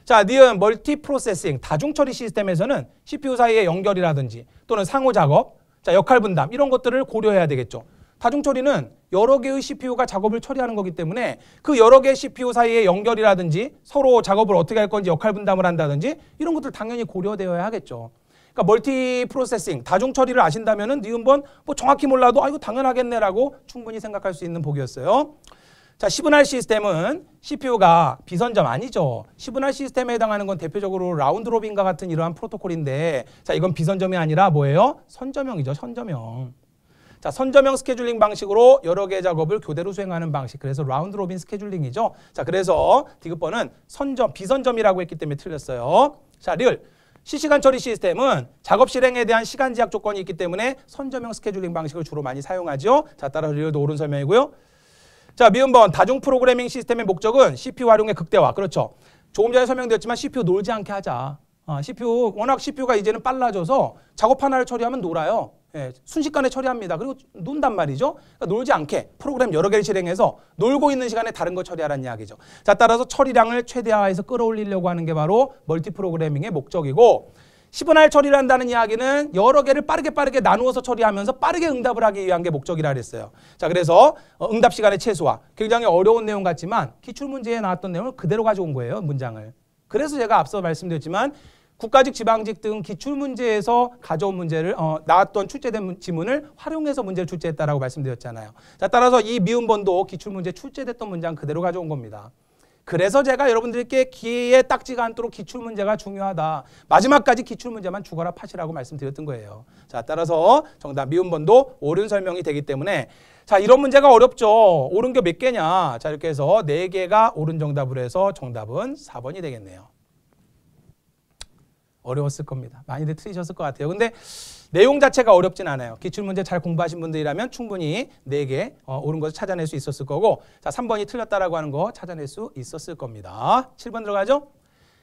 자, 니은 멀티 프로세싱, 다중 처리 시스템에서는 CPU 사이의 연결이라든지 또는 상호 작업, 자, 역할 분담 이런 것들을 고려해야 되겠죠. 다중 처리는 여러 개의 CPU가 작업을 처리하는 거기 때문에 그 여러 개의 CPU 사이의 연결이라든지 서로 작업을 어떻게 할 건지 역할 분담을 한다든지 이런 것들 당연히 고려되어야 하겠죠. 그러니까 멀티 프로세싱, 다중 처리를 아신다면은 니은번 네 뭐 정확히 몰라도 아 이거 당연하겠네라고 충분히 생각할 수 있는 보기였어요 자, 시그널 시스템은 CPU가 비선점 아니죠. 시그널 시스템에 해당하는 건 대표적으로 라운드 로빈과 같은 이러한 프로토콜인데 자, 이건 비선점이 아니라 뭐예요? 선점형이죠. 선점형. 자, 선점형 스케줄링 방식으로 여러 개의 작업을 교대로 수행하는 방식. 그래서 라운드 로빈 스케줄링이죠. 자, 그래서 디귿번은 선점, 비선점이라고 했기 때문에 틀렸어요. 자, 리을. 실시간 처리 시스템은 작업 실행에 대한 시간 제약 조건이 있기 때문에 선점형 스케줄링 방식을 주로 많이 사용하죠. 자, 따라서 리얼도 옳은 설명이고요. 자, 미음번 다중 프로그래밍 시스템의 목적은 CPU 활용의 극대화. 그렇죠. 조금 전에 설명드렸지만 CPU 놀지 않게 하자. 아, 어, CPU 워낙 CPU가 이제는 빨라져서 작업 하나를 처리하면 놀아요. 예, 순식간에 처리합니다. 그리고 논단 말이죠. 그러니까 놀지 않게 프로그램 여러 개를 실행해서 놀고 있는 시간에 다른 거 처리하라는 이야기죠. 자, 따라서 처리량을 최대화해서 끌어올리려고 하는 게 바로 멀티 프로그래밍의 목적이고 시분할 처리를 한다는 이야기는 여러 개를 빠르게 빠르게 나누어서 처리하면서 빠르게 응답을 하기 위한 게 목적이라 그랬어요. 자, 그래서 어, 응답 시간의 최소화. 굉장히 어려운 내용 같지만 기출 문제에 나왔던 내용을 그대로 가져온 거예요, 문장을. 그래서 제가 앞서 말씀드렸지만 국가직, 지방직 등 기출 문제에서 가져온 문제를 어, 나왔던 출제된 지문을 활용해서 문제를 출제했다라고 말씀드렸잖아요. 자, 따라서 이 미음번도 기출 문제 출제됐던 문장 그대로 가져온 겁니다. 그래서 제가 여러분들께 기회에 딱지가 않도록 기출 문제가 중요하다. 마지막까지 기출 문제만 죽어라 팥시라고 말씀드렸던 거예요. 자, 따라서 정답 미음번도 옳은 설명이 되기 때문에 자, 이런 문제가 어렵죠. 옳은 게 몇 개냐? 자, 이렇게 해서 네개가 옳은 정답으로 해서 정답은 사번이 되겠네요. 어려웠을 겁니다. 많이들 틀리셨을 것 같아요. 근데 내용 자체가 어렵진 않아요. 기출문제 잘 공부하신 분들이라면 충분히 4개 어, 옳은 것을 찾아낼 수 있었을 거고 자 3번이 틀렸다라고 하는 거 찾아낼 수 있었을 겁니다. 7번 들어가죠.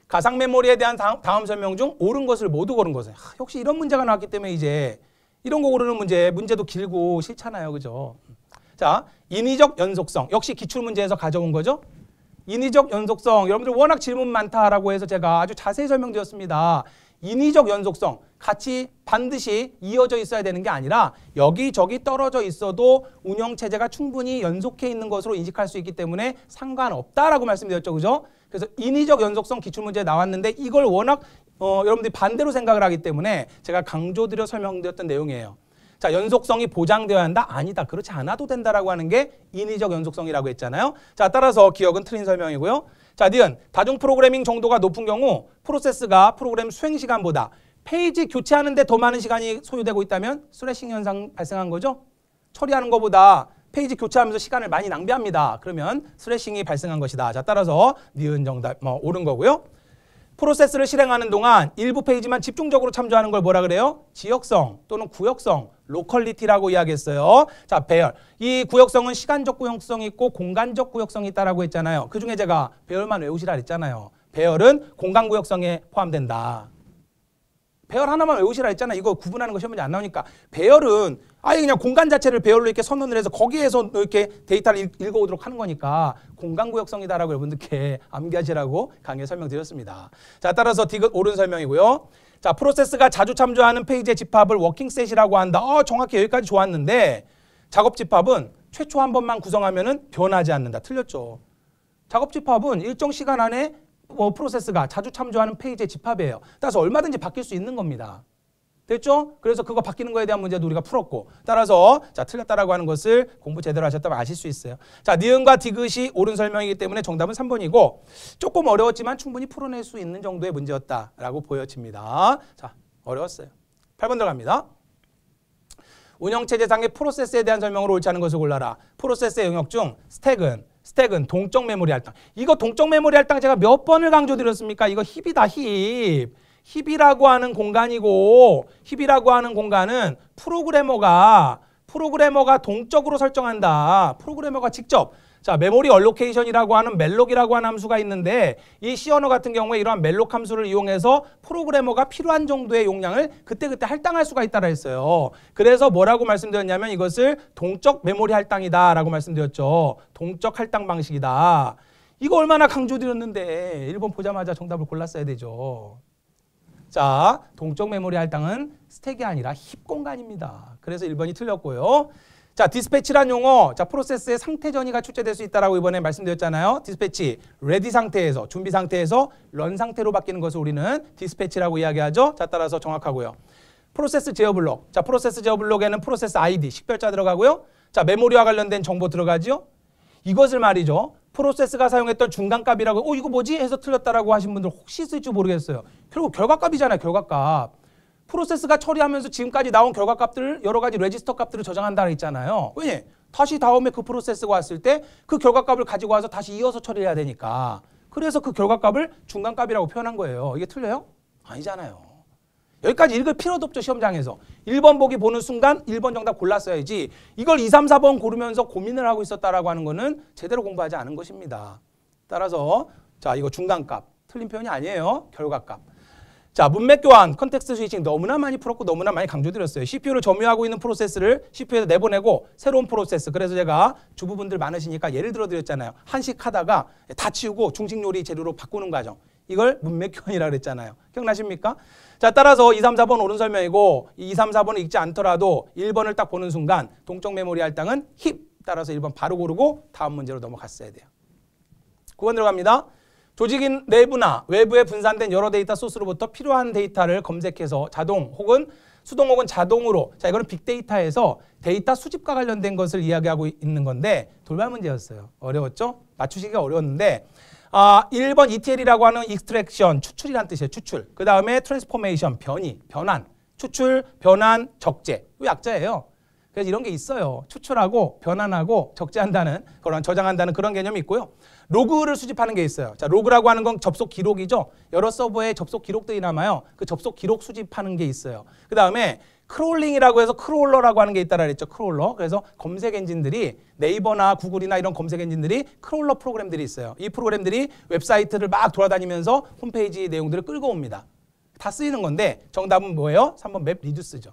가상 메모리에 대한 다음, 다음 설명 중 옳은 것을 모두 고른 것은 하, 역시 이런 문제가 나왔기 때문에 이제 이런 거 고르는 문제 문제도 길고 싫잖아요. 그죠? 자 인위적 연속성 역시 기출문제에서 가져온 거죠. 인위적 연속성 여러분들 워낙 질문 많다라고 해서 제가 아주 자세히 설명드렸습니다. 인위적 연속성 같이 반드시 이어져 있어야 되는 게 아니라 여기저기 떨어져 있어도 운영체제가 충분히 연속해 있는 것으로 인식할 수 있기 때문에 상관없다라고 말씀드렸죠. 그죠? 그래서 인위적 연속성 기출문제 나왔는데 이걸 워낙 어, 여러분들이 반대로 생각을 하기 때문에 제가 강조드려 설명드렸던 내용이에요. 자, 연속성이 보장되어야 한다? 아니다. 그렇지 않아도 된다라고 하는 게 인위적 연속성이라고 했잖아요. 자, 따라서 기억은 틀린 설명이고요. 자, 니은 다중 프로그래밍 정도가 높은 경우 프로세스가 프로그램 수행 시간보다 페이지 교체하는데 더 많은 시간이 소요되고 있다면 스래싱 현상 발생한 거죠. 처리하는 것보다 페이지 교체하면서 시간을 많이 낭비합니다. 그러면 스래싱이 발생한 것이다. 자, 따라서 니은 정답 뭐 옳은 거고요. 프로세스를 실행하는 동안 일부 페이지만 집중적으로 참조하는 걸 뭐라 그래요? 지역성 또는 구역성 로컬리티라고 이야기했어요. 자, 배열. 이 구역성은 시간적 구역성이 있고 공간적 구역성이 있다라고 했잖아요. 그중에 제가 배열만 외우시라 했잖아요. 배열은 공간 구역성에 포함된다. 배열 하나만 외우시라 했잖아. 이거 구분하는 것이 문제안 나오니까. 배열은 아예 그냥 공간 자체를 배열로 이렇게 선언을 해서 거기에서 이렇게 데이터를 읽어오도록 하는 거니까 공간 구역성이다라고 여러분들께 암기하시라고 강의 에 설명드렸습니다. 자, 따라서 디귿 옳은 설명이고요. 자, 프로세스가 자주 참조하는 페이지의 집합을 워킹셋이라고 한다. 어, 정확히 여기까지 좋았는데 작업 집합은 최초 한 번만 구성하면은 변하지 않는다. 틀렸죠. 작업 집합은 일정 시간 안에 뭐 프로세스가 자주 참조하는 페이지의 집합이에요. 따라서 얼마든지 바뀔 수 있는 겁니다. 됐죠? 그래서 그거 바뀌는 거에 대한 문제도 우리가 풀었고 따라서 자 틀렸다라고 하는 것을 공부 제대로 하셨다면 아실 수 있어요. 자 니은과 디귿이 옳은 설명이기 때문에 정답은 3번이고 조금 어려웠지만 충분히 풀어낼 수 있는 정도의 문제였다라고 보여집니다. 자 어려웠어요. 8번 들어갑니다. 운영체제상의 프로세스에 대한 설명으로 옳지 않은 것을 골라라. 프로세스의 영역 중 스택은 스택은 동적 메모리 할당. 이거 동적 메모리 할당 제가 몇 번을 강조드렸습니까? 이거 힙이다 힙. 힙이라고 하는 공간이고 힙이라고 하는 공간은 프로그래머가 프로그래머가 동적으로 설정한다. 프로그래머가 직접 자 메모리 얼로케이션이라고 하는 멜록이라고 하는 함수가 있는데 이 C 언어 같은 경우에 이러한 멜록 함수를 이용해서 프로그래머가 필요한 정도의 용량을 그때그때 할당할 수가 있다라 했어요. 그래서 뭐라고 말씀드렸냐면 이것을 동적 메모리 할당이다라고 말씀드렸죠. 동적 할당 방식이다. 이거 얼마나 강조드렸는데 1번 보자마자 정답을 골랐어야 되죠. 자, 동적 메모리 할당은 스택이 아니라 힙 공간입니다. 그래서 1번이 틀렸고요. 자, 디스패치란 용어. 자, 프로세스의 상태 전이가 출제될 수 있다라고 이번에 말씀드렸잖아요. 디스패치. 레디 상태에서 준비 상태에서 런 상태로 바뀌는 것을 우리는 디스패치라고 이야기하죠. 자, 따라서 정확하고요. 프로세스 제어 블록. 자, 프로세스 제어 블록에는 프로세스 아이디 식별자 들어가고요. 자, 메모리와 관련된 정보 들어가지요. 이것을 말이죠. 프로세스가 사용했던 중간값이라고 어 이거 뭐지 해서 틀렸다라고 하신 분들 혹시 있을지 모르겠어요. 결국 결과값이잖아요. 결과값. 프로세스가 처리하면서 지금까지 나온 결과값들을 여러 가지 레지스터 값들을 저장한다 했잖아요. 왜? 다시 다음에 그 프로세스가 왔을 때 그 결과값을 가지고 와서 다시 이어서 처리해야 되니까. 그래서 그 결과값을 중간값이라고 표현한 거예요. 이게 틀려요? 아니잖아요. 여기까지 읽을 필요도 없죠 시험장에서. 1번 보기 보는 순간 1번 정답 골랐어야지 이걸 2, 3, 4번 고르면서 고민을 하고 있었다라고 하는 거는 제대로 공부하지 않은 것입니다. 따라서 자 이거 중간값 틀린 표현이 아니에요. 결과값. 자 문맥 교환, 컨텍스트 스위칭 너무나 많이 풀었고 너무나 많이 강조드렸어요. CPU를 점유하고 있는 프로세스를 CPU에서 내보내고 새로운 프로세스. 그래서 제가 주부분들 많으시니까 예를 들어 드렸잖아요. 한식 하다가 다 치우고 중식 요리 재료로 바꾸는 과정. 이걸 문맥형이라 고 그랬잖아요. 기억나십니까? 자, 따라서 2, 3, 4번 옳은 설명이고 2, 3, 4번을 읽지 않더라도 1번을 딱 보는 순간 동적 메모리 할당은 힙 따라서 1번 바로 고르고 다음 문제로 넘어갔어야 돼요. 9번 들어갑니다. 조직인 내부나 외부에 분산된 여러 데이터 소스로부터 필요한 데이터를 검색해서 자동 혹은 수동 혹은 자동으로 자 이거는 빅데이터에서 데이터 수집과 관련된 것을 이야기하고 있는 건데 돌발 문제였어요. 어려웠죠? 맞추시기가 어려웠는데 아, 1번 ETL이라고 하는 익스트랙션, 추출이란 뜻이에요. 추출. 그 다음에 트랜스포메이션, 변이, 변환. 추출, 변환, 적재. 이 약자예요. 그래서 이런 게 있어요. 추출하고 변환하고 적재한다는 그런 저장한다는 그런 개념이 있고요. 로그를 수집하는 게 있어요. 자, 로그라고 하는 건 접속 기록이죠. 여러 서버에 접속 기록들이 남아요. 그 접속 기록 수집하는 게 있어요. 그 다음에 크롤링이라고 해서 크롤러라고 하는 게 있다라 그랬죠. 크롤러. 그래서 검색 엔진들이 네이버나 구글이나 이런 검색 엔진들이 크롤러 프로그램들이 있어요. 이 프로그램들이 웹사이트를 막 돌아다니면서 홈페이지 내용들을 끌고 옵니다. 다 쓰이는 건데 정답은 뭐예요? 3번 맵 리듀스죠.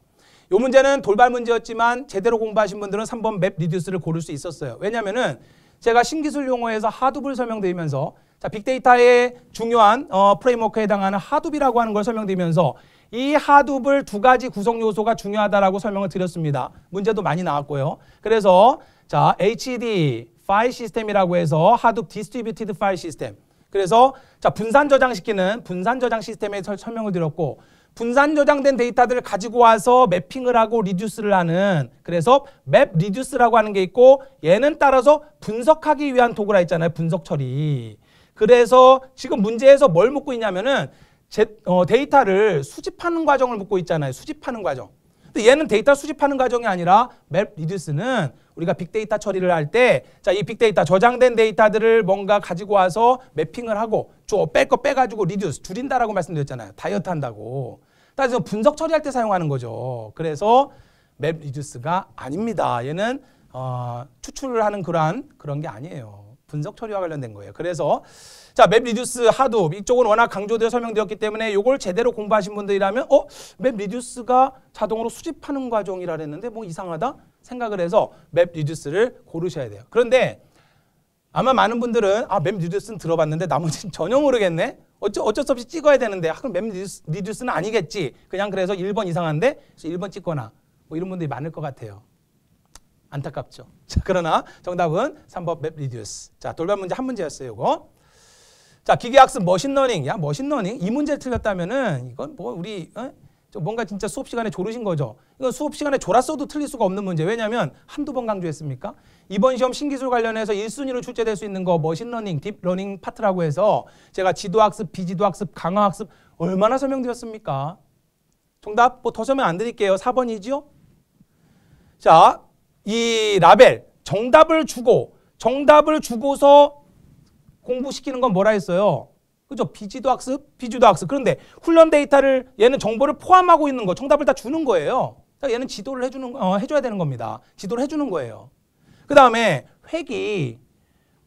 이 문제는 돌발 문제였지만 제대로 공부하신 분들은 3번 맵 리듀스를 고를 수 있었어요. 왜냐면은 제가 신기술 용어에서 하둡을 설명드리면서 자, 빅데이터의 중요한 어, 프레임워크에 해당하는 하둡이라고 하는 걸 설명드리면서 이 하둡을 두 가지 구성 요소가 중요하다라고 설명을 드렸습니다. 문제도 많이 나왔고요. 그래서 자, HD 파일 시스템이라고 해서 하둡 디스트리뷰티드 파일 시스템. 그래서 자, 분산 저장시키는 분산 저장 시스템에 설명을 드렸고 분산 저장된 데이터들을 가지고 와서 매핑을 하고 리듀스를 하는 그래서 맵 리듀스라고 하는 게 있고 얘는 따라서 분석하기 위한 도구라 했잖아요. 분석 처리. 그래서 지금 문제에서 뭘 묻고 있냐면은 제, 어, 데이터를 수집하는 과정을 묻고 있잖아요. 수집하는 과정. 근데 얘는 데이터 수집하는 과정이 아니라 맵 리듀스는 우리가 빅데이터 처리를 할 때 자 이 빅데이터 저장된 데이터들을 뭔가 가지고 와서 매핑을 하고 쪼뺄거 빼가지고 리듀스 줄인다라고 말씀드렸잖아요. 다이어트 한다고. 따지면 분석 처리할 때 사용하는 거죠. 그래서 맵 리듀스가 아닙니다. 얘는 어, 추출을 하는 그러한 그런 게 아니에요. 분석 처리와 관련된 거예요. 그래서 자, 맵 리듀스 하두 이쪽은 워낙 강조되어 설명되었기 때문에 이걸 제대로 공부하신 분들이라면 어, 맵 리듀스가 자동으로 수집하는 과정이라 그랬는데 뭐 이상하다 생각을 해서 맵 리듀스를 고르셔야 돼요. 그런데 아마 많은 분들은 아, 맵 리듀스는 들어봤는데 나머지는 전혀 모르겠네. 어쩌, 어쩔 수 없이 찍어야 되는데 아, 그럼 맵 리듀스, 리듀스는 아니겠지. 그냥 그래서 1번 이상한데 그래서 1번 찍거나 뭐 이런 분들이 많을 것 같아요. 안타깝죠. 자, 그러나 정답은 3번 맵 리듀스. 자, 돌발 문제 한 문제였어요, 이거. 자, 기계학습 머신러닝. 야, 머신러닝. 이 문제 틀렸다면은 이건 뭐 우리 어? 뭔가 진짜 수업 시간에 졸으신 거죠. 이건 수업 시간에 졸았어도 틀릴 수가 없는 문제. 왜냐하면 한두 번 강조했습니까? 이번 시험 신기술 관련해서 1순위로 출제될 수 있는 거 머신러닝, 딥러닝 파트라고 해서 제가 지도학습, 비지도학습, 강화학습 얼마나 설명드렸습니까? 정답 뭐 더 설명 안 드릴게요. 4번이지요? 자, 이 라벨 정답을 주고 정답을 주고서 공부시키는 건 뭐라 했어요? 그죠? 비지도 학습, 비주도 학습. 그런데 훈련 데이터를 얘는 정보를 포함하고 있는 거, 정답을 다 주는 거예요. 그러니까 얘는 지도를 해주는 어, 해줘야 되는 겁니다. 지도를 해주는 거예요. 그 다음에 회기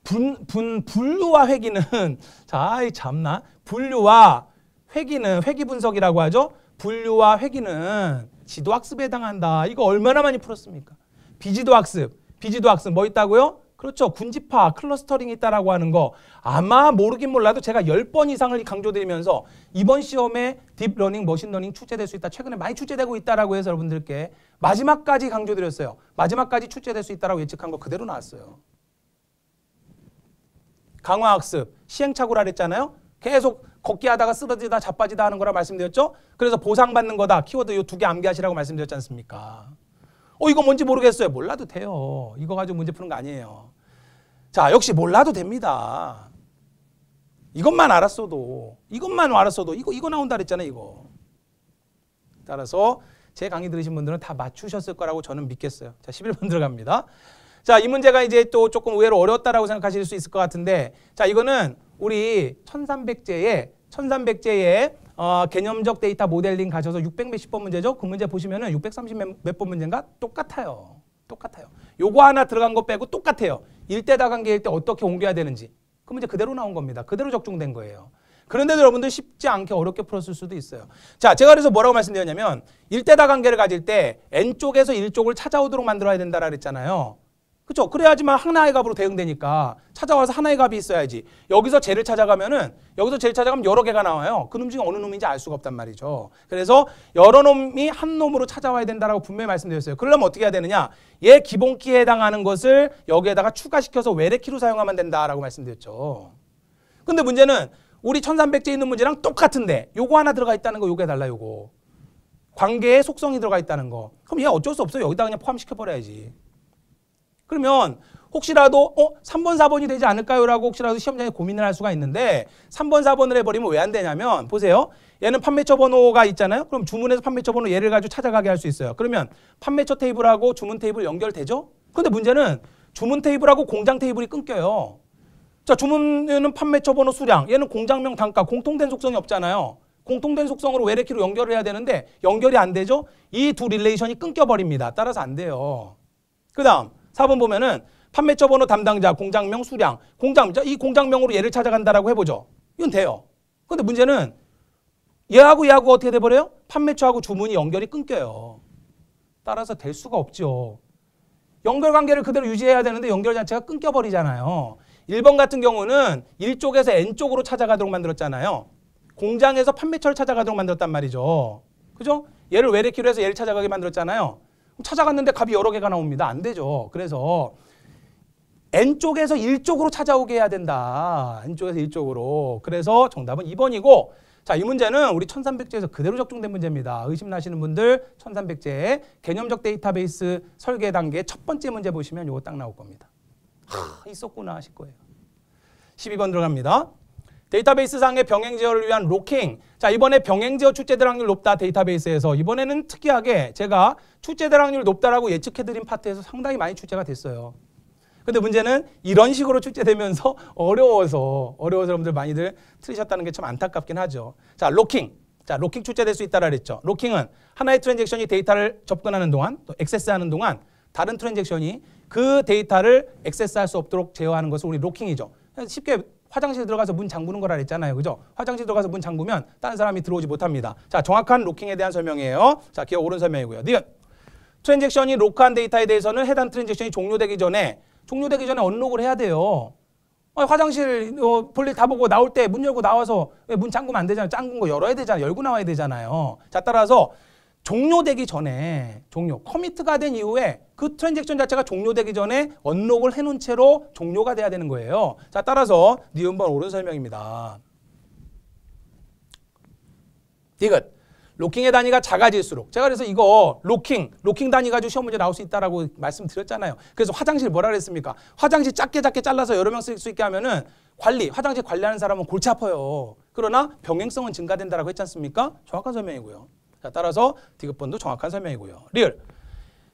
분, 분, 분류와 회기는 자, 아이 참나. 분류와 회기는 회기 분석이라고 하죠. 분류와 회기는 지도 학습에 해당한다. 이거 얼마나 많이 풀었습니까? 비지도 학습, 비지도 학습 뭐 있다고요? 그렇죠. 군집화, 클러스터링이 있다라고 하는 거 아마 모르긴 몰라도 제가 열 번 이상을 강조드리면서 이번 시험에 딥러닝, 머신러닝 출제될 수 있다. 최근에 많이 출제되고 있다라고 해서 여러분들께 마지막까지 강조드렸어요. 마지막까지 출제될 수 있다라고 예측한 거 그대로 나왔어요. 강화학습, 시행착오라 그랬잖아요. 계속 걷기 하다가 쓰러지다 자빠지다 하는 거라 말씀드렸죠. 그래서 보상받는 거다. 키워드 이 두 개 암기하시라고 말씀드렸지 않습니까. 어, 이거 뭔지 모르겠어요. 몰라도 돼요. 이거 가지고 문제 푸는 거 아니에요. 자, 역시 몰라도 됩니다. 이것만 알았어도, 이것만 알았어도, 이거, 이거 나온다 그랬잖아요, 이거. 따라서 제 강의 들으신 분들은 다 맞추셨을 거라고 저는 믿겠어요. 자, 11번 들어갑니다. 자, 이 문제가 이제 또 조금 의외로 어려웠다라고 생각하실 수 있을 것 같은데, 자, 이거는 우리 1300제에, 1300제에 어, 개념적 데이터 모델링 가셔서 600몇십 번 문제죠. 그 문제 보시면은 630 몇 번 문제인가 똑같아요. 똑같아요. 요거 하나 들어간 거 빼고 똑같아요. 1대 다관계일 때 어떻게 옮겨야 되는지. 그 문제 그대로 나온 겁니다. 그대로 적중된 거예요. 그런데 여러분들 쉽지 않게 어렵게 풀었을 수도 있어요. 자, 제가 그래서 뭐라고 말씀드렸냐면 1대 다관계를 가질 때 N쪽에서 1쪽을 찾아오도록 만들어야 된다라 그랬잖아요. 그렇죠? 그래야지만 하나의 값으로 대응되니까 찾아와서 하나의 값이 있어야지. 여기서 제를 찾아가면은 여기서 제를 찾아가면 여러 개가 나와요. 그 놈 중에 어느 놈인지 알 수가 없단 말이죠. 그래서 여러 놈이 한 놈으로 찾아와야 된다라고 분명히 말씀드렸어요. 그러면 어떻게 해야 되느냐? 얘 기본키에 해당하는 것을 여기에다가 추가시켜서 외래키로 사용하면 된다라고 말씀드렸죠. 근데 문제는 우리 1300제 있는 문제랑 똑같은데 요거 하나 들어가 있다는 거 요게 달라 요거. 관계의 속성이 들어가 있다는 거. 그럼 얘 어쩔 수 없어요. 여기다 그냥 포함시켜 버려야지. 그러면 혹시라도 어 3번 4번이 되지 않을까요라고 혹시라도 시험장에 고민을 할 수가 있는데 3번 4번을 해버리면 왜 안 되냐면 보세요 얘는 판매처 번호가 있잖아요 그럼 주문에서 판매처 번호 얘를 가지고 찾아가게 할 수 있어요 그러면 판매처 테이블하고 주문 테이블 연결되죠 근데 문제는 주문 테이블하고 공장 테이블이 끊겨요 자 주문은 판매처 번호 수량 얘는 공장명 단가 공통된 속성이 없잖아요 공통된 속성으로 외래키로 연결을 해야 되는데 연결이 안 되죠 이 두 릴레이션이 끊겨버립니다 따라서 안 돼요 그 다음 4번 보면은 판매처 번호 담당자, 공장명, 수량, 공장, 명이 공장명으로 얘를 찾아간다라고 해보죠. 이건 돼요. 근데 문제는 얘하고 얘하고 어떻게 돼버려요? 판매처하고 주문이 연결이 끊겨요. 따라서 될 수가 없죠. 연결 관계를 그대로 유지해야 되는데 연결 자체가 끊겨버리잖아요. 1번 같은 경우는 1쪽에서 N쪽으로 찾아가도록 만들었잖아요. 공장에서 판매처를 찾아가도록 만들었단 말이죠. 그죠? 얘를 외래키로 해서 얘를 찾아가게 만들었잖아요. 찾아갔는데 값이 여러 개가 나옵니다. 안 되죠. 그래서 n쪽에서 1쪽으로 찾아오게 해야 된다. n쪽에서 1쪽으로. 그래서 정답은 2번이고 자, 이 문제는 우리 1300제에서 그대로 적중된 문제입니다. 의심나시는 분들 1300제 개념적 데이터베이스 설계 단계 첫 번째 문제 보시면 요거 딱 나올 겁니다. 하, 있었구나 하실 거예요. 12번 들어갑니다. 데이터베이스상의 병행 제어를 위한 로킹. 자, 이번에 병행 제어 출제대 확률 높다 데이터베이스에서 이번에는 특이하게 제가 출제대 확률 높다라고 예측해 드린 파트에서 상당히 많이 출제가 됐어요. 근데 문제는 이런 식으로 출제되면서 어려워서 어려워서 여러분들 많이들 틀리셨다는 게 참 안타깝긴 하죠. 자, 로킹. 자, 로킹 출제될 수 있다라 그랬죠. 로킹은 하나의 트랜잭션이 데이터를 접근하는 동안 또 액세스하는 동안 다른 트랜잭션이 그 데이터를 액세스할 수 없도록 제어하는 것을 우리 로킹이죠. 쉽게 화장실 들어가서 문 잠그는 거라 그잖아요 그죠? 화장실 들어가서 문 잠그면 다른 사람이 들어오지 못합니다. 자, 정확한 로킹에 대한 설명이에요. 자, 기억 옳은 설명이고요. 니은 트랜잭션이 로크한 데이터에 대해서는 해당 트랜잭션이 종료되기 전에 종료되기 전에 언록을 해야 돼요. 어, 화장실 어, 볼일 다 보고 나올 때 문 열고 나와서 문 잠그면 안 되잖아요. 잠근 거 열어야 되잖아요. 열고 나와야 되잖아요. 자 따라서 종료되기 전에 종료 커미트가된 이후에 그 트랜잭션 자체가 종료되기 전에 언록을 해놓은 채로 종료가 돼야 되는 거예요. 자 따라서 니은번 오른 설명입니다. 디귿 로킹의 단위가 작아질수록 제가 그래서 이거 로킹 로킹 단위 가지고 시험 문제 나올 수 있다라고 말씀드렸잖아요. 그래서 화장실 뭐라 그랬습니까? 화장실 작게 작게 잘라서 여러 명 쓸 수 있게 하면은 관리 화장실 관리하는 사람은 골치 아파요. 그러나 병행성은 증가된다라고 했지 않습니까? 정확한 설명이고요. 자, 따라서 디귿번도 정확한 설명이고요. 리을.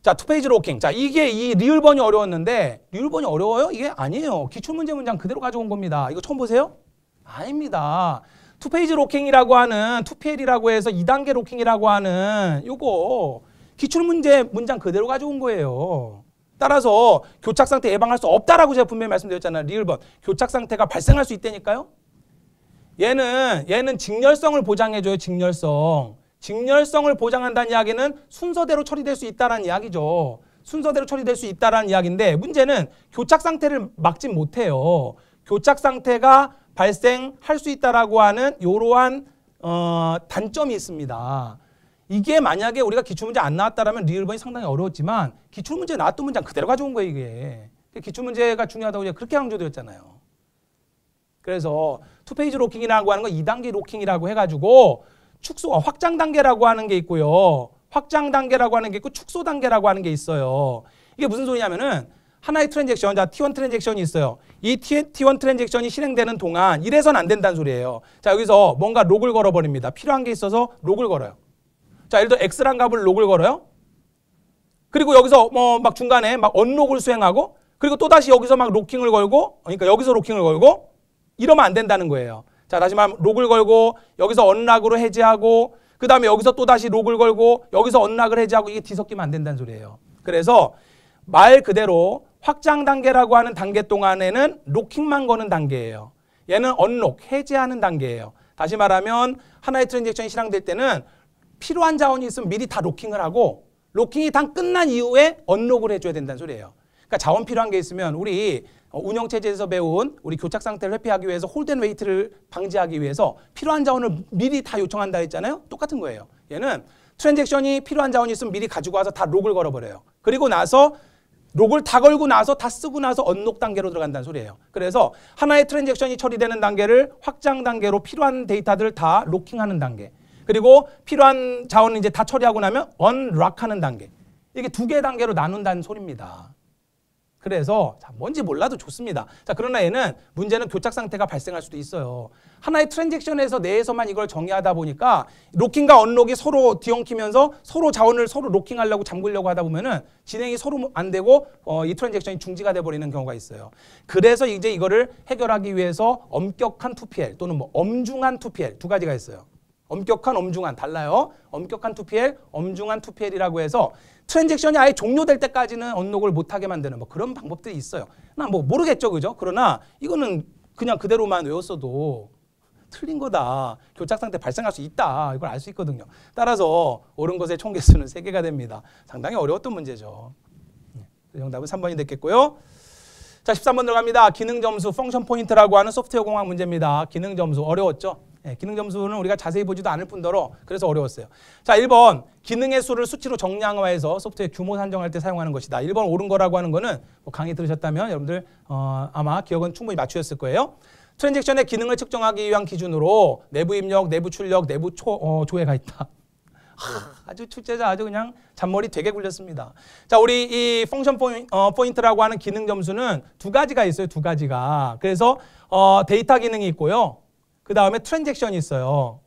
자, 투페이지 로킹. 자, 이게 이 리을번이 어려웠는데 리을번이 어려워요? 이게 아니에요. 기출문제 문장 그대로 가져온 겁니다. 이거 처음 보세요? 아닙니다. 투페이지 로킹이라고 하는 투페일이라고 해서 2단계 로킹이라고 하는 요거 기출문제 문장 그대로 가져온 거예요. 따라서 교착 상태 예방할 수 없다라고 제가 분명히 말씀드렸잖아요. 리을번. 교착 상태가 발생할 수 있다니까요. 얘는 얘는 직렬성을 보장해 줘요. 직렬성. 직렬성을 보장한다는 이야기는 순서대로 처리될 수 있다는 이야기죠. 순서대로 처리될 수 있다는 이야기인데 문제는 교착 상태를 막지 못해요. 교착 상태가 발생할 수 있다라고 하는 이러한 어, 단점이 있습니다. 이게 만약에 우리가 기출문제 안 나왔다라면 리얼번이 상당히 어려웠지만 기출문제 나왔던 문장 그대로 가져온 거예요 이게. 기출문제가 중요하다고 그렇게 강조되었잖아요 그래서 투페이지 로킹이라고 하는 건 2단계 로킹이라고 해가지고 축소 아, 확장 단계라고 하는 게 있고요. 확장 단계라고 하는 게 있고 축소 단계라고 하는 게 있어요. 이게 무슨 소리냐면은 하나의 트랜잭션, 자 T1 트랜잭션이 있어요. 이 T1 트랜잭션이 실행되는 동안 이래선 안 된다는 소리예요. 자 여기서 뭔가 록을 걸어버립니다. 필요한 게 있어서 록을 걸어요. 자 예를 들어 X란 값을 록을 걸어요. 그리고 여기서 뭐 막 중간에 막 언록을 수행하고 그리고 또다시 여기서 막 로킹을 걸고 그러니까 여기서 로킹을 걸고 이러면 안 된다는 거예요. 자, 다시 말하면 록을 걸고 여기서 언락으로 해제하고 그 다음에 여기서 또 다시 록을 걸고 여기서 언락을 해제하고 이게 뒤섞이면 안 된다는 소리예요. 그래서 말 그대로 확장 단계라고 하는 단계 동안에는 록킹만 거는 단계예요. 얘는 언록, 해제하는 단계예요. 다시 말하면 하나의 트랜잭션이 실행될 때는 필요한 자원이 있으면 미리 다 로킹을 하고 로킹이 다 끝난 이후에 언록을 해줘야 된다는 소리예요. 그러니까 자원 필요한 게 있으면 우리 어, 운영 체제에서 배운 우리 교착 상태를 회피하기 위해서 홀덴 웨이트를 방지하기 위해서 필요한 자원을 미리 다 요청한다 했잖아요. 똑같은 거예요. 얘는 트랜잭션이 필요한 자원이 있으면 미리 가지고 와서 다 록을 걸어버려요. 그리고 나서 록을 다 걸고 나서 다 쓰고 나서 언록 단계로 들어간다는 소리예요. 그래서 하나의 트랜잭션이 처리되는 단계를 확장 단계로 필요한 데이터들을 다 로킹하는 단계. 그리고 필요한 자원을 이제 다 처리하고 나면 언락하는 단계. 이게 두 개 단계로 나눈다는 소리입니다. 그래서 자, 뭔지 몰라도 좋습니다. 자, 그러나 얘는 문제는 교착 상태가 발생할 수도 있어요. 하나의 트랜잭션에서 내에서만 이걸 정의하다 보니까 로킹과 언록이 서로 뒤엉키면서 서로 자원을 서로 로킹하려고 잠글려고 하다 보면은 진행이 서로 안 되고 어, 이 트랜잭션이 중지가 돼 버리는 경우가 있어요. 그래서 이제 이거를 해결하기 위해서 엄격한 2PL 또는 뭐 엄중한 2PL 두 가지가 있어요. 엄격한 엄중한 달라요. 엄격한 2PL, 엄중한 2PL이라고 해서 트랜잭션이 아예 종료될 때까지는 언록을 못하게 만드는 뭐 그런 방법들이 있어요. 나 뭐 모르겠죠, 그죠? 그러나 이거는 그냥 그대로만 외웠어도 틀린 거다. 교착 상태 발생할 수 있다. 이걸 알 수 있거든요. 따라서 옳은 것의 총개수는 세개가 됩니다. 상당히 어려웠던 문제죠. 네. 그 정답은 3번이 됐겠고요. 자, 13번 들어갑니다. 기능 점수, 펑션 포인트라고 하는 소프트웨어 공학 문제입니다. 기능 점수 어려웠죠? 예, 기능 점수는 우리가 자세히 보지도 않을 뿐더러 그래서 어려웠어요. 자, 1번 기능의 수를 수치로 정량화해서 소프트웨어 규모 산정할 때 사용하는 것이다. 1번 옳은 거라고 하는 거는 뭐 강의 들으셨다면 여러분들 어, 아마 기억은 충분히 맞추셨을 거예요. 트랜잭션의 기능을 측정하기 위한 기준으로 내부 입력, 내부 출력, 내부 초, 어, 조회가 있다. 하, 아주 출제자 아주 그냥 잔머리 되게 굴렸습니다. 자, 우리 이 펑션 포인, 어, 포인트라고 하는 기능 점수는 두 가지가 있어요. 두 가지가. 그래서 어, 데이터 기능이 있고요. 그 다음에 트랜잭션이 있어요.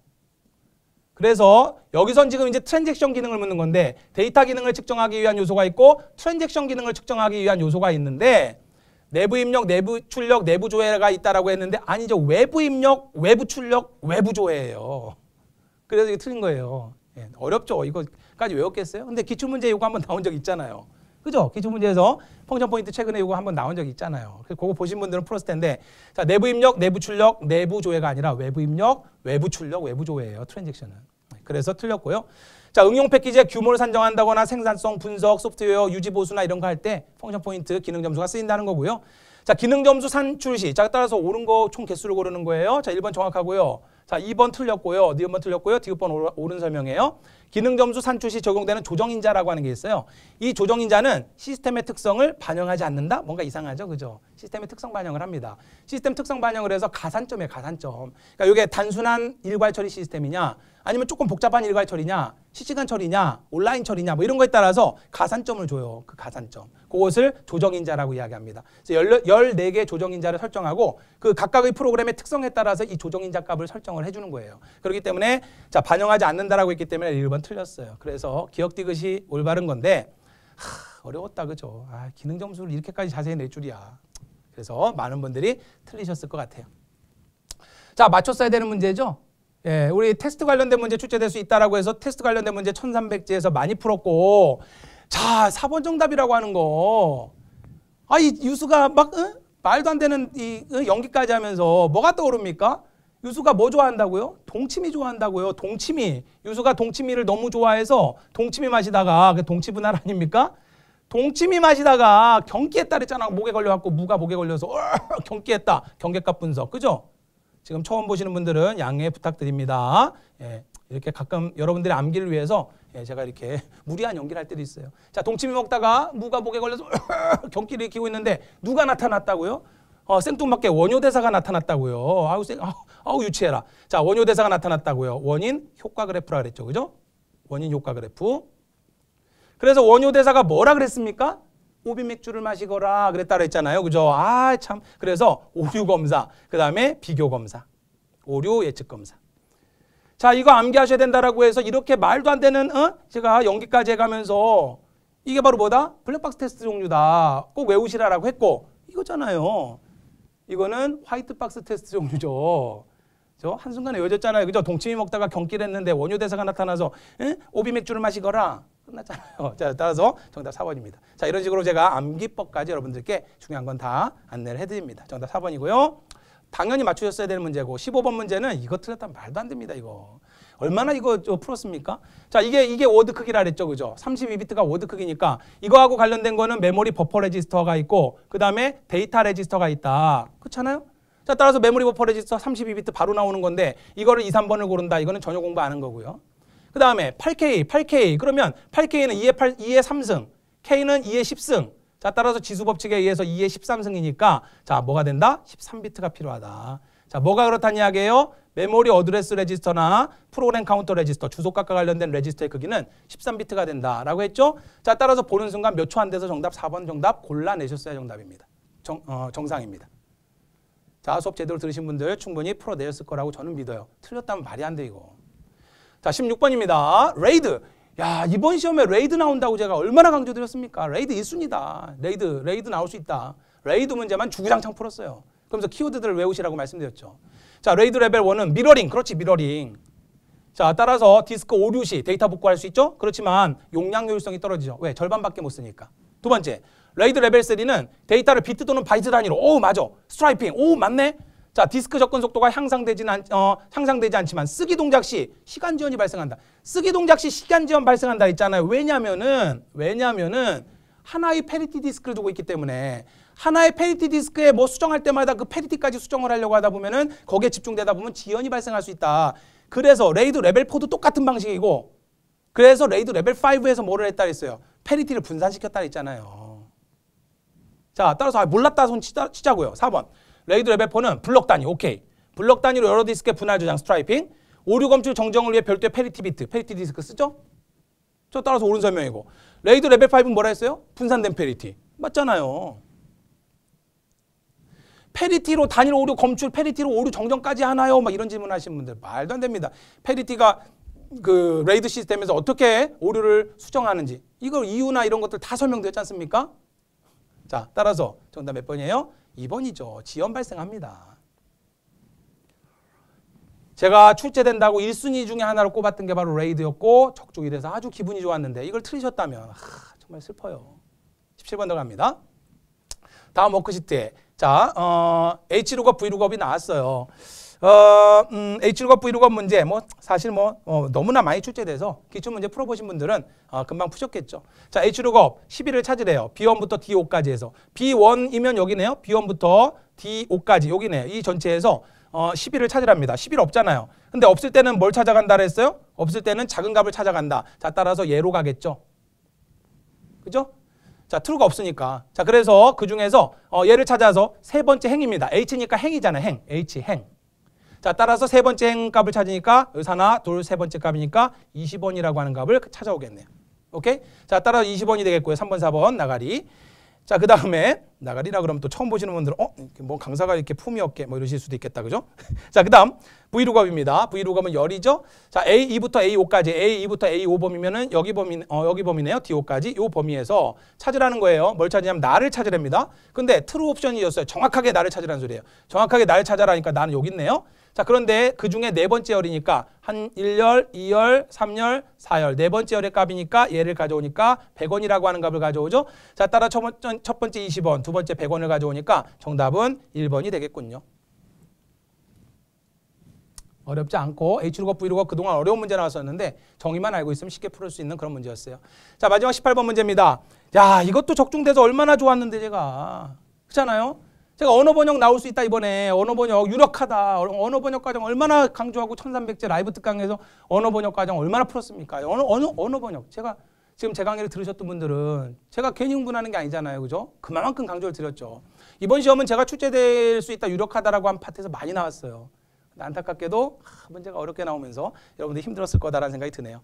그래서 여기선 지금 이제 트랜잭션 기능을 묻는 건데 데이터 기능을 측정하기 위한 요소가 있고 트랜잭션 기능을 측정하기 위한 요소가 있는데 내부 입력, 내부 출력, 내부 조회가 있다라고 했는데 아니죠. 외부 입력, 외부 출력, 외부 조회예요. 그래서 이게 틀린 거예요. 예, 어렵죠. 이거까지 외웠겠어요? 근데 기출문제 이거 한번 나온 적 있잖아요. 그죠? 기초문제에서 펑션 포인트 최근에 이거 한번 나온 적 있잖아요. 그거 보신 분들은 풀었을 텐데 자 내부 입력, 내부 출력, 내부 조회가 아니라 외부 입력, 외부 출력, 외부 조회예요. 트랜잭션은. 네, 그래서 틀렸고요. 자 응용 패키지의 규모를 산정한다거나 생산성 분석, 소프트웨어 유지 보수나 이런 거 할 때 펑션 포인트 기능 점수가 쓰인다는 거고요. 자 기능 점수 산출 시, 자 따라서 오른 거 총 개수를 고르는 거예요. 자 1번 정확하고요. 자, 2번 틀렸고요. 2번 틀렸고요. 디귿번 옳은 설명이에요. 기능점수 산출시 적용되는 조정인자라고 하는 게 있어요. 이 조정인자는 시스템의 특성을 반영하지 않는다? 뭔가 이상하죠? 그죠? 시스템의 특성 반영을 합니다. 시스템 특성 반영을 해서 가산점에 가산점. 그러니까 이게 단순한 일괄 처리 시스템이냐 아니면 조금 복잡한 일괄 처리냐, 실시간 처리냐, 온라인 처리냐 뭐 이런 거에 따라서 가산점을 줘요. 그 가산점. 그것을 조정인자라고 이야기합니다. 그래서 14개 조정인자를 설정하고 그 각각의 프로그램의 특성에 따라서 이 조정인자 값을 설정을 해주는 거예요. 그렇기 때문에 자 반영하지 않는다라고 했기 때문에 1번 틀렸어요. 그래서 기억 디귿이 올바른 건데 하, 어려웠다 그죠? 아, 기능 점수를 이렇게까지 자세히 낼 줄이야. 그래서 많은 분들이 틀리셨을 것 같아요. 자 맞췄어야 되는 문제죠? 예, 우리 테스트 관련된 문제 출제될 수 있다라고 해서 테스트 관련된 문제 1300지에서 많이 풀었고 자, 4번 정답이라고 하는 거. 아, 이 유수가 막 응? 말도 안 되는 이 응? 연기까지 하면서 뭐가 떠오릅니까? 유수가 뭐 좋아한다고요? 동치미 좋아한다고요. 동치미. 유수가 동치미를 너무 좋아해서 동치미 마시다가 그 동치 분할 아닙니까? 동치미 마시다가 경기에 따르잖아 목에 걸려갖고 무가 목에 걸려서 어, 경기했다. 경계값 분석. 그죠? 지금 처음 보시는 분들은 양해 부탁드립니다. 예, 이렇게 가끔 여러분들의 암기를 위해서 예, 제가 이렇게 무리한 연기를 할 때도 있어요. 자, 동치미 먹다가 무가 목에 걸려서 경기를 일으고 있는데 누가 나타났다고요? 어, 생뚱맞게 원효대사가 나타났다고요. 아우, 생, 아우, 아우 유치해라. 자, 원효대사가 나타났다고요. 원인 효과 그래프라 그랬죠. 그죠? 원인 효과 그래프. 그래서 원효대사가 뭐라 그랬습니까? 오비 맥주를 마시거라 그랬다 그랬잖아요. 그죠? 아, 참. 그래서 오류 검사, 그 다음에 비교 검사, 오류 예측 검사. 자, 이거 암기하셔야 된다라고 해서 이렇게 말도 안 되는, 어? 제가 연기까지 해가면서 이게 바로 뭐다? 블랙박스 테스트 종류다. 꼭 외우시라라고 했고, 이거잖아요. 이거는 화이트박스 테스트 종류죠. 저 한순간에 외졌잖아요. 그죠? 동치미 먹다가 경기를 했는데 원효대사가 나타나서 에? 오비 맥주를 마시거라. 끝났잖아요. 자, 따라서 정답 4번입니다. 자, 이런 식으로 제가 암기법까지 여러분들께 중요한 건 다 안내를 해드립니다. 정답 4번이고요. 당연히 맞추셨어야 될 문제고 15번 문제는 이거 틀렸다면 말도 안 됩니다. 이거 얼마나 이거 풀었습니까? 자 이게 이게 워드 크기라 그랬죠, 그죠? 32비트가 워드 크기니까 이거하고 관련된 거는 메모리 버퍼 레지스터가 있고 그 다음에 데이터 레지스터가 있다. 그렇잖아요? 자 따라서 메모리 버퍼 레지스터 32비트 바로 나오는 건데 이거를 2, 3번을 고른다. 이거는 전혀 공부 안 한 거고요. 그 다음에 8K, 8K 그러면 8K는 2의, 8, 2의 3승, K는 2의 10승 자 따라서 지수 법칙에 의해서 2의 13승이니까 자 뭐가 된다? 13비트가 필요하다. 자 뭐가 그렇다는 이야기예요? 메모리 어드레스 레지스터나 프로그램 카운터 레지스터, 주소값과 관련된 레지스터의 크기는 13비트가 된다라고 했죠? 자 따라서 보는 순간 몇 초 안 돼서 정답 4번 정답 골라내셨어야 정답입니다. 정, 어, 정상입니다. 자 수업 제대로 들으신 분들 충분히 풀어내셨을 거라고 저는 믿어요. 틀렸다면 말이 안돼 이거. 자, 16번입니다. 레이드. 야, 이번 시험에 레이드 나온다고 제가 얼마나 강조드렸습니까? 레이드 있습니다 레이드, 레이드 나올 수 있다. 레이드 문제만 주구장창 풀었어요. 그러면서 키워드들을 외우시라고 말씀드렸죠. 자, 레이드 레벨 1은 미러링. 그렇지, 미러링. 자, 따라서 디스크 오류시 데이터 복구할 수 있죠? 그렇지만 용량 효율성이 떨어지죠. 왜? 절반밖에 못 쓰니까. 두 번째, 레이드 레벨 3는 데이터를 비트 또는 바이트 단위로, 오, 맞아. 스트라이핑, 오, 맞네. 자, 디스크 접근 속도가 향상되진 않, 어, 향상되지 않지만 쓰기 동작 시 시간 지연이 발생한다. 쓰기 동작 시 시간 지연 발생한다 있잖아요. 왜냐면은 왜냐면은 하나의 페리티 디스크를 두고 있기 때문에 하나의 페리티 디스크에 뭐 수정할 때마다 그 페리티까지 수정을 하려고 하다 보면은 거기에 집중되다 보면 지연이 발생할 수 있다. 그래서 레이드 레벨 4도 똑같은 방식이고 그래서 레이드 레벨 5에서 뭐를 했다 했어요 페리티를 분산시켰다 했잖아요 자, 따라서 아, 몰랐다 손 치자, 치자고요. 4번. 레이드 레벨4는 블록 단위, 오케이. 블록 단위로 여러 디스크의 분할 저장, 스트라이핑. 오류 검출 정정을 위해 별도의 페리티 비트, 페리티 디스크 쓰죠? 저 따라서 옳은 설명이고. 레이드 레벨5는 뭐라 했어요? 분산된 페리티. 맞잖아요. 페리티로 단일 오류 검출, 페리티로 오류 정정까지 하나요? 막 이런 질문 하시는 분들 말도 안 됩니다. 페리티가 그 레이드 시스템에서 어떻게 오류를 수정하는지 이걸 이유나 이런 것들 다 설명됐지 않습니까? 자, 따라서 정답 몇 번이에요? 2번이죠. 지연 발생합니다. 제가 출제된다고 1순위 중에 하나로 꼽았던 게 바로 레이드였고 적중이 돼서 아주 기분이 좋았는데 이걸 틀리셨다면 하, 정말 슬퍼요. 17번 들어갑니다. 다음 워크시트에 자 어, H룩업, V룩업이 나왔어요. 어, 음, H7과 V6건 문제 뭐 사실 뭐 어, 너무나 많이 출제돼서 기출 문제 풀어보신 분들은 어, 금방 푸셨겠죠. 자 H6업 11을 찾으래요. B1부터 D5까지 해서 B1이면 여기네요. B1부터 D5까지 여기네요. 이 전체에서 어, 11을 찾으랍니다. 11 없잖아요. 근데 없을 때는 뭘 찾아간다 그랬어요? 없을 때는 작은 값을 찾아간다. 자 따라서 예로 가겠죠. 그죠? 자, true가 없으니까. 자, 그래서 그 중에서 어, 얘를 찾아서 세 번째 행입니다. h니까 행이잖아요. 행. h 행. 자, 따라서 세 번째 값을 찾으니까 의사나 둘, 세 번째 값이니까 20원이라고 하는 값을 찾아오겠네요. 오케이? 자, 따라서 20원이 되겠고요. 3번, 4번 나가리. 자, 그 다음에 나가리라 그러면 또 처음 보시는 분들은 어? 뭐 강사가 이렇게 품이 없게 뭐 이러실 수도 있겠다. 그죠? 자, 그다음 V로갑입니다. V로갑은 열이죠. 자, A2부터 A5까지 A2부터 A5 범위면은 여기 범위 어 여기 범위네요. D5까지 요 범위에서 찾으라는 거예요. 뭘 찾으냐면 나를 찾으랍니다. 근데 트루 옵션이었어요. 정확하게 나를 찾으라는 소리예요. 정확하게 나를 찾아라니까 나는 여기 있네요. 자, 그런데 그 중에 네 번째 열이니까 한 1열, 2열, 3열, 4열. 네 번째 열의 값이니까 얘를 가져오니까 100원이라고 하는 값을 가져오죠. 자, 따라 첫 번째 20원, 두 번째 100원을 가져오니까 정답은 1번이 되겠군요. 어렵지 않고 H로가 V로가 그동안 어려운 문제 나왔었는데 정의만 알고 있으면 쉽게 풀 수 있는 그런 문제였어요. 자 마지막 18번 문제입니다. 야 이것도 적중돼서 얼마나 좋았는데 제가 그렇잖아요. 제가 언어 번역 나올 수 있다 이번에 언어 번역 유력하다 언어 번역 과정 얼마나 강조하고 1300제 라이브 특강에서 언어 번역 과정 얼마나 풀었습니까? 언어, 언어, 언어 번역 제가 지금 제 강의를 들으셨던 분들은 제가 괜히 흥분하는 게 아니잖아요. 그죠? 그만큼 강조를 드렸죠. 이번 시험은 제가 출제될 수 있다 유력하다라고 한 파트에서 많이 나왔어요. 안타깝게도 문제가 어렵게 나오면서 여러분들 힘들었을 거다라는 생각이 드네요.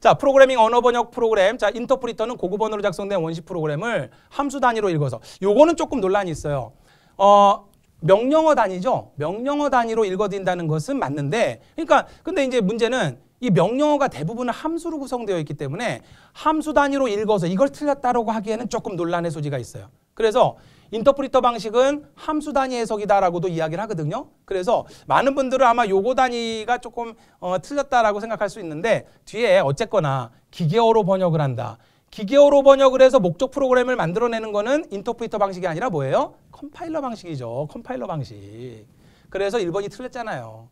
자, 프로그래밍 언어 번역 프로그램. 자, 인터프리터는 고급 언어로 작성된 원시 프로그램을 함수 단위로 읽어서. 요거는 조금 논란이 있어요. 어, 명령어 단위죠. 명령어 단위로 읽어진다는 것은 맞는데 그러니까 근데 이제 문제는 이 명령어가 대부분은 함수로 구성되어 있기 때문에 함수 단위로 읽어서 이걸 틀렸다라고 하기에는 조금 논란의 소지가 있어요. 그래서 인터프리터 방식은 함수 단위 해석이다라고도 이야기를 하거든요. 그래서 많은 분들은 아마 요거 단위가 조금 어, 틀렸다라고 생각할 수 있는데 뒤에 어쨌거나 기계어로 번역을 한다. 기계어로 번역을 해서 목적 프로그램을 만들어내는 거는 인터프리터 방식이 아니라 뭐예요? 컴파일러 방식이죠. 컴파일러 방식. 그래서 1번이 틀렸잖아요.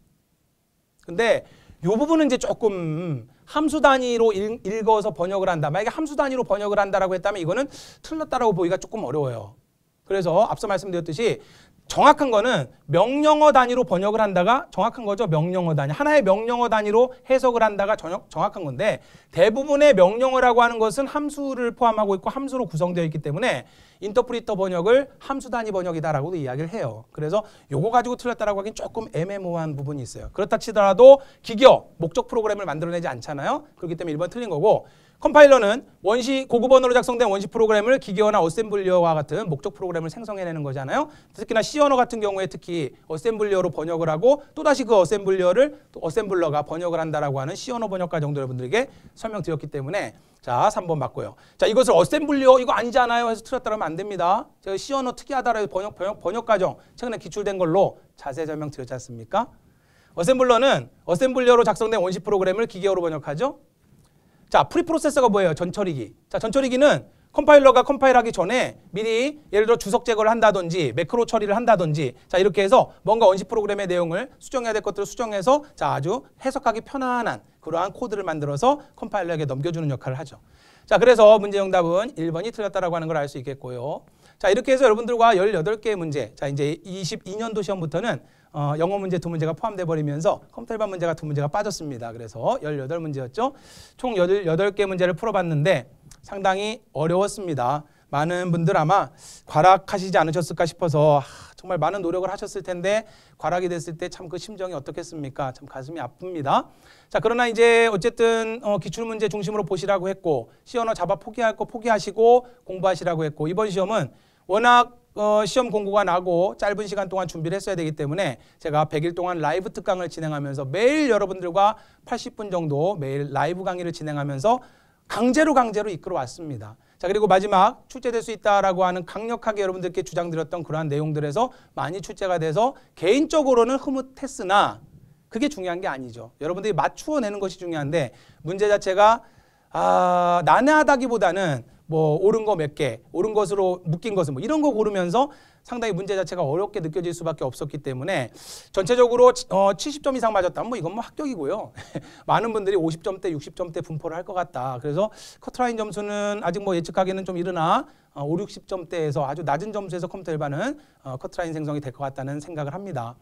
근데 요 부분은 이제 조금 함수 단위로 읽, 어서 번역을 한다. 만약에 함수 단위로 번역을 한다라고 했다면 이거는 틀렸다라고 보기가 조금 어려워요. 그래서 앞서 말씀드렸듯이 정확한 거는 명령어 단위로 번역을 한다가 정확한 거죠. 명령어 단위. 하나의 명령어 단위로 해석을 한다가 정확한 건데 대부분의 명령어라고 하는 것은 함수를 포함하고 있고 함수로 구성되어 있기 때문에 인터프리터 번역을 함수 단위 번역이다라고도 이야기를 해요. 그래서 요거 가지고 틀렸다라고 하긴 조금 애매모호한 부분이 있어요. 그렇다 치더라도 기기어, 목적 프로그램을 만들어내지 않잖아요. 그렇기 때문에 1번 틀린 거고 컴파일러는 원시 고급 언어로 작성된 원시 프로그램을 기계어나 어셈블리어와 같은 목적 프로그램을 생성해내는 거잖아요. 특히나 C 언어 같은 경우에 특히 어셈블리어로 번역을 하고 또다시 그 어셈블리어를 또 어셈블러가 번역을 한다라고 하는 C 언어 번역가 정도 여러분들에게 설명드렸기 때문에 자 3번 맞고요. 자 이것을 어셈블리어 이거 아니잖아요 해서 틀렸다면 안 됩니다. 제가 C 언어 특이하다라 해 번역, 번역, 번역 과정 최근에 기출된 걸로 자세히 설명드렸지 않습니까? 어셈블러는 어셈블리어로 작성된 원시 프로그램을 기계어로 번역하죠. 자, 프리프로세서가 뭐예요? 전처리기. 자, 전처리기는 컴파일러가 컴파일하기 전에 미리 예를 들어 주석 제거를 한다든지 매크로 처리를 한다든지 자 이렇게 해서 뭔가 원시 프로그램의 내용을 수정해야 될 것들을 수정해서 자 아주 해석하기 편안한 그러한 코드를 만들어서 컴파일러에게 넘겨주는 역할을 하죠. 자 그래서 문제 정답은 1번이 틀렸다라고 하는 걸 알 수 있겠고요. 자 이렇게 해서 여러분들과 18개의 문제 자 이제 22년도 시험부터는 어, 영어 문제 두 문제가 포함돼 버리면서 컴퓨터 일반 문제가 두 문제가 빠졌습니다. 그래서 1 8 문제였죠총 여덟 개 문제를 풀어봤는데 상당히 어려웠습니다. 많은 분들 아마 과락하시지 않으셨을까 싶어서 하, 아, 정말 많은 노력을 하셨을 텐데 과락이 됐을 때 참 그 심정이 어떻겠습니까? 참 가슴이 아픕니다. 자 그러나 이제 어쨌든 어, 기출 문제 중심으로 보시라고 했고 시연어 잡아 포기할 거 포기하시고 공부하시라고 했고 이번 시험은 워낙 어, 시험 공고가 나고 짧은 시간 동안 준비를 했어야 되기 때문에 제가 100일 동안 라이브 특강을 진행하면서 매일 여러분들과 80분 정도 매일 라이브 강의를 진행하면서 강제로 강제로 이끌어 왔습니다. 자 그리고 마지막 출제될 수 있다라고 하는 강력하게 여러분들께 주장드렸던 그러한 내용들에서 많이 출제가 돼서 개인적으로는 흐뭇했으나 그게 중요한 게 아니죠. 여러분들이 맞추어 내는 것이 중요한데 문제 자체가 아, 난해하다기보다는 뭐 옳은 거몇 개, 옳은 것으로 묶인 것은 뭐 이런 거 고르면서 상당히 문제 자체가 어렵게 느껴질 수밖에 없었기 때문에 전체적으로 어 70점 이상 맞았다면 뭐 이건 뭐 합격이고요. 많은 분들이 50점대, 60점대 분포를 할 것 같다. 그래서 커트라인 점수는 아직 뭐 예측하기는 좀 이르나 어 5, 60점대에서 아주 낮은 점수에서 컴퓨터 일반은 어 커트라인 생성이 될 것 같다는 생각을 합니다.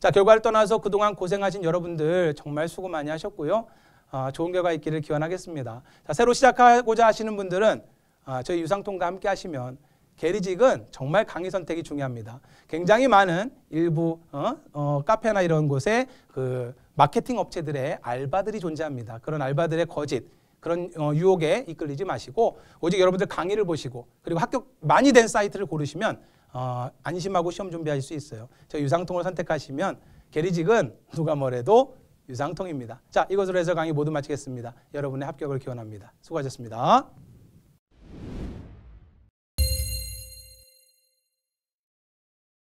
자 결과를 떠나서 그동안 고생하신 여러분들 정말 수고 많이 하셨고요. 어, 좋은 결과 있기를 기원하겠습니다. 자, 새로 시작하고자 하시는 분들은 아, 저희 유상통과 함께 하시면 게리직은 정말 강의 선택이 중요합니다. 굉장히 많은 일부 어? 어, 카페나 이런 곳에 그 마케팅 업체들의 알바들이 존재합니다. 그런 알바들의 거짓, 그런 어, 유혹에 이끌리지 마시고 오직 여러분들 강의를 보시고 그리고 합격 많이 된 사이트를 고르시면 어, 안심하고 시험 준비하실 수 있어요. 저 유상통을 선택하시면 게리직은 누가 뭐래도 유상통입니다. 자, 이것으로 해서 강의 모두 마치겠습니다. 여러분의 합격을 기원합니다. 수고하셨습니다.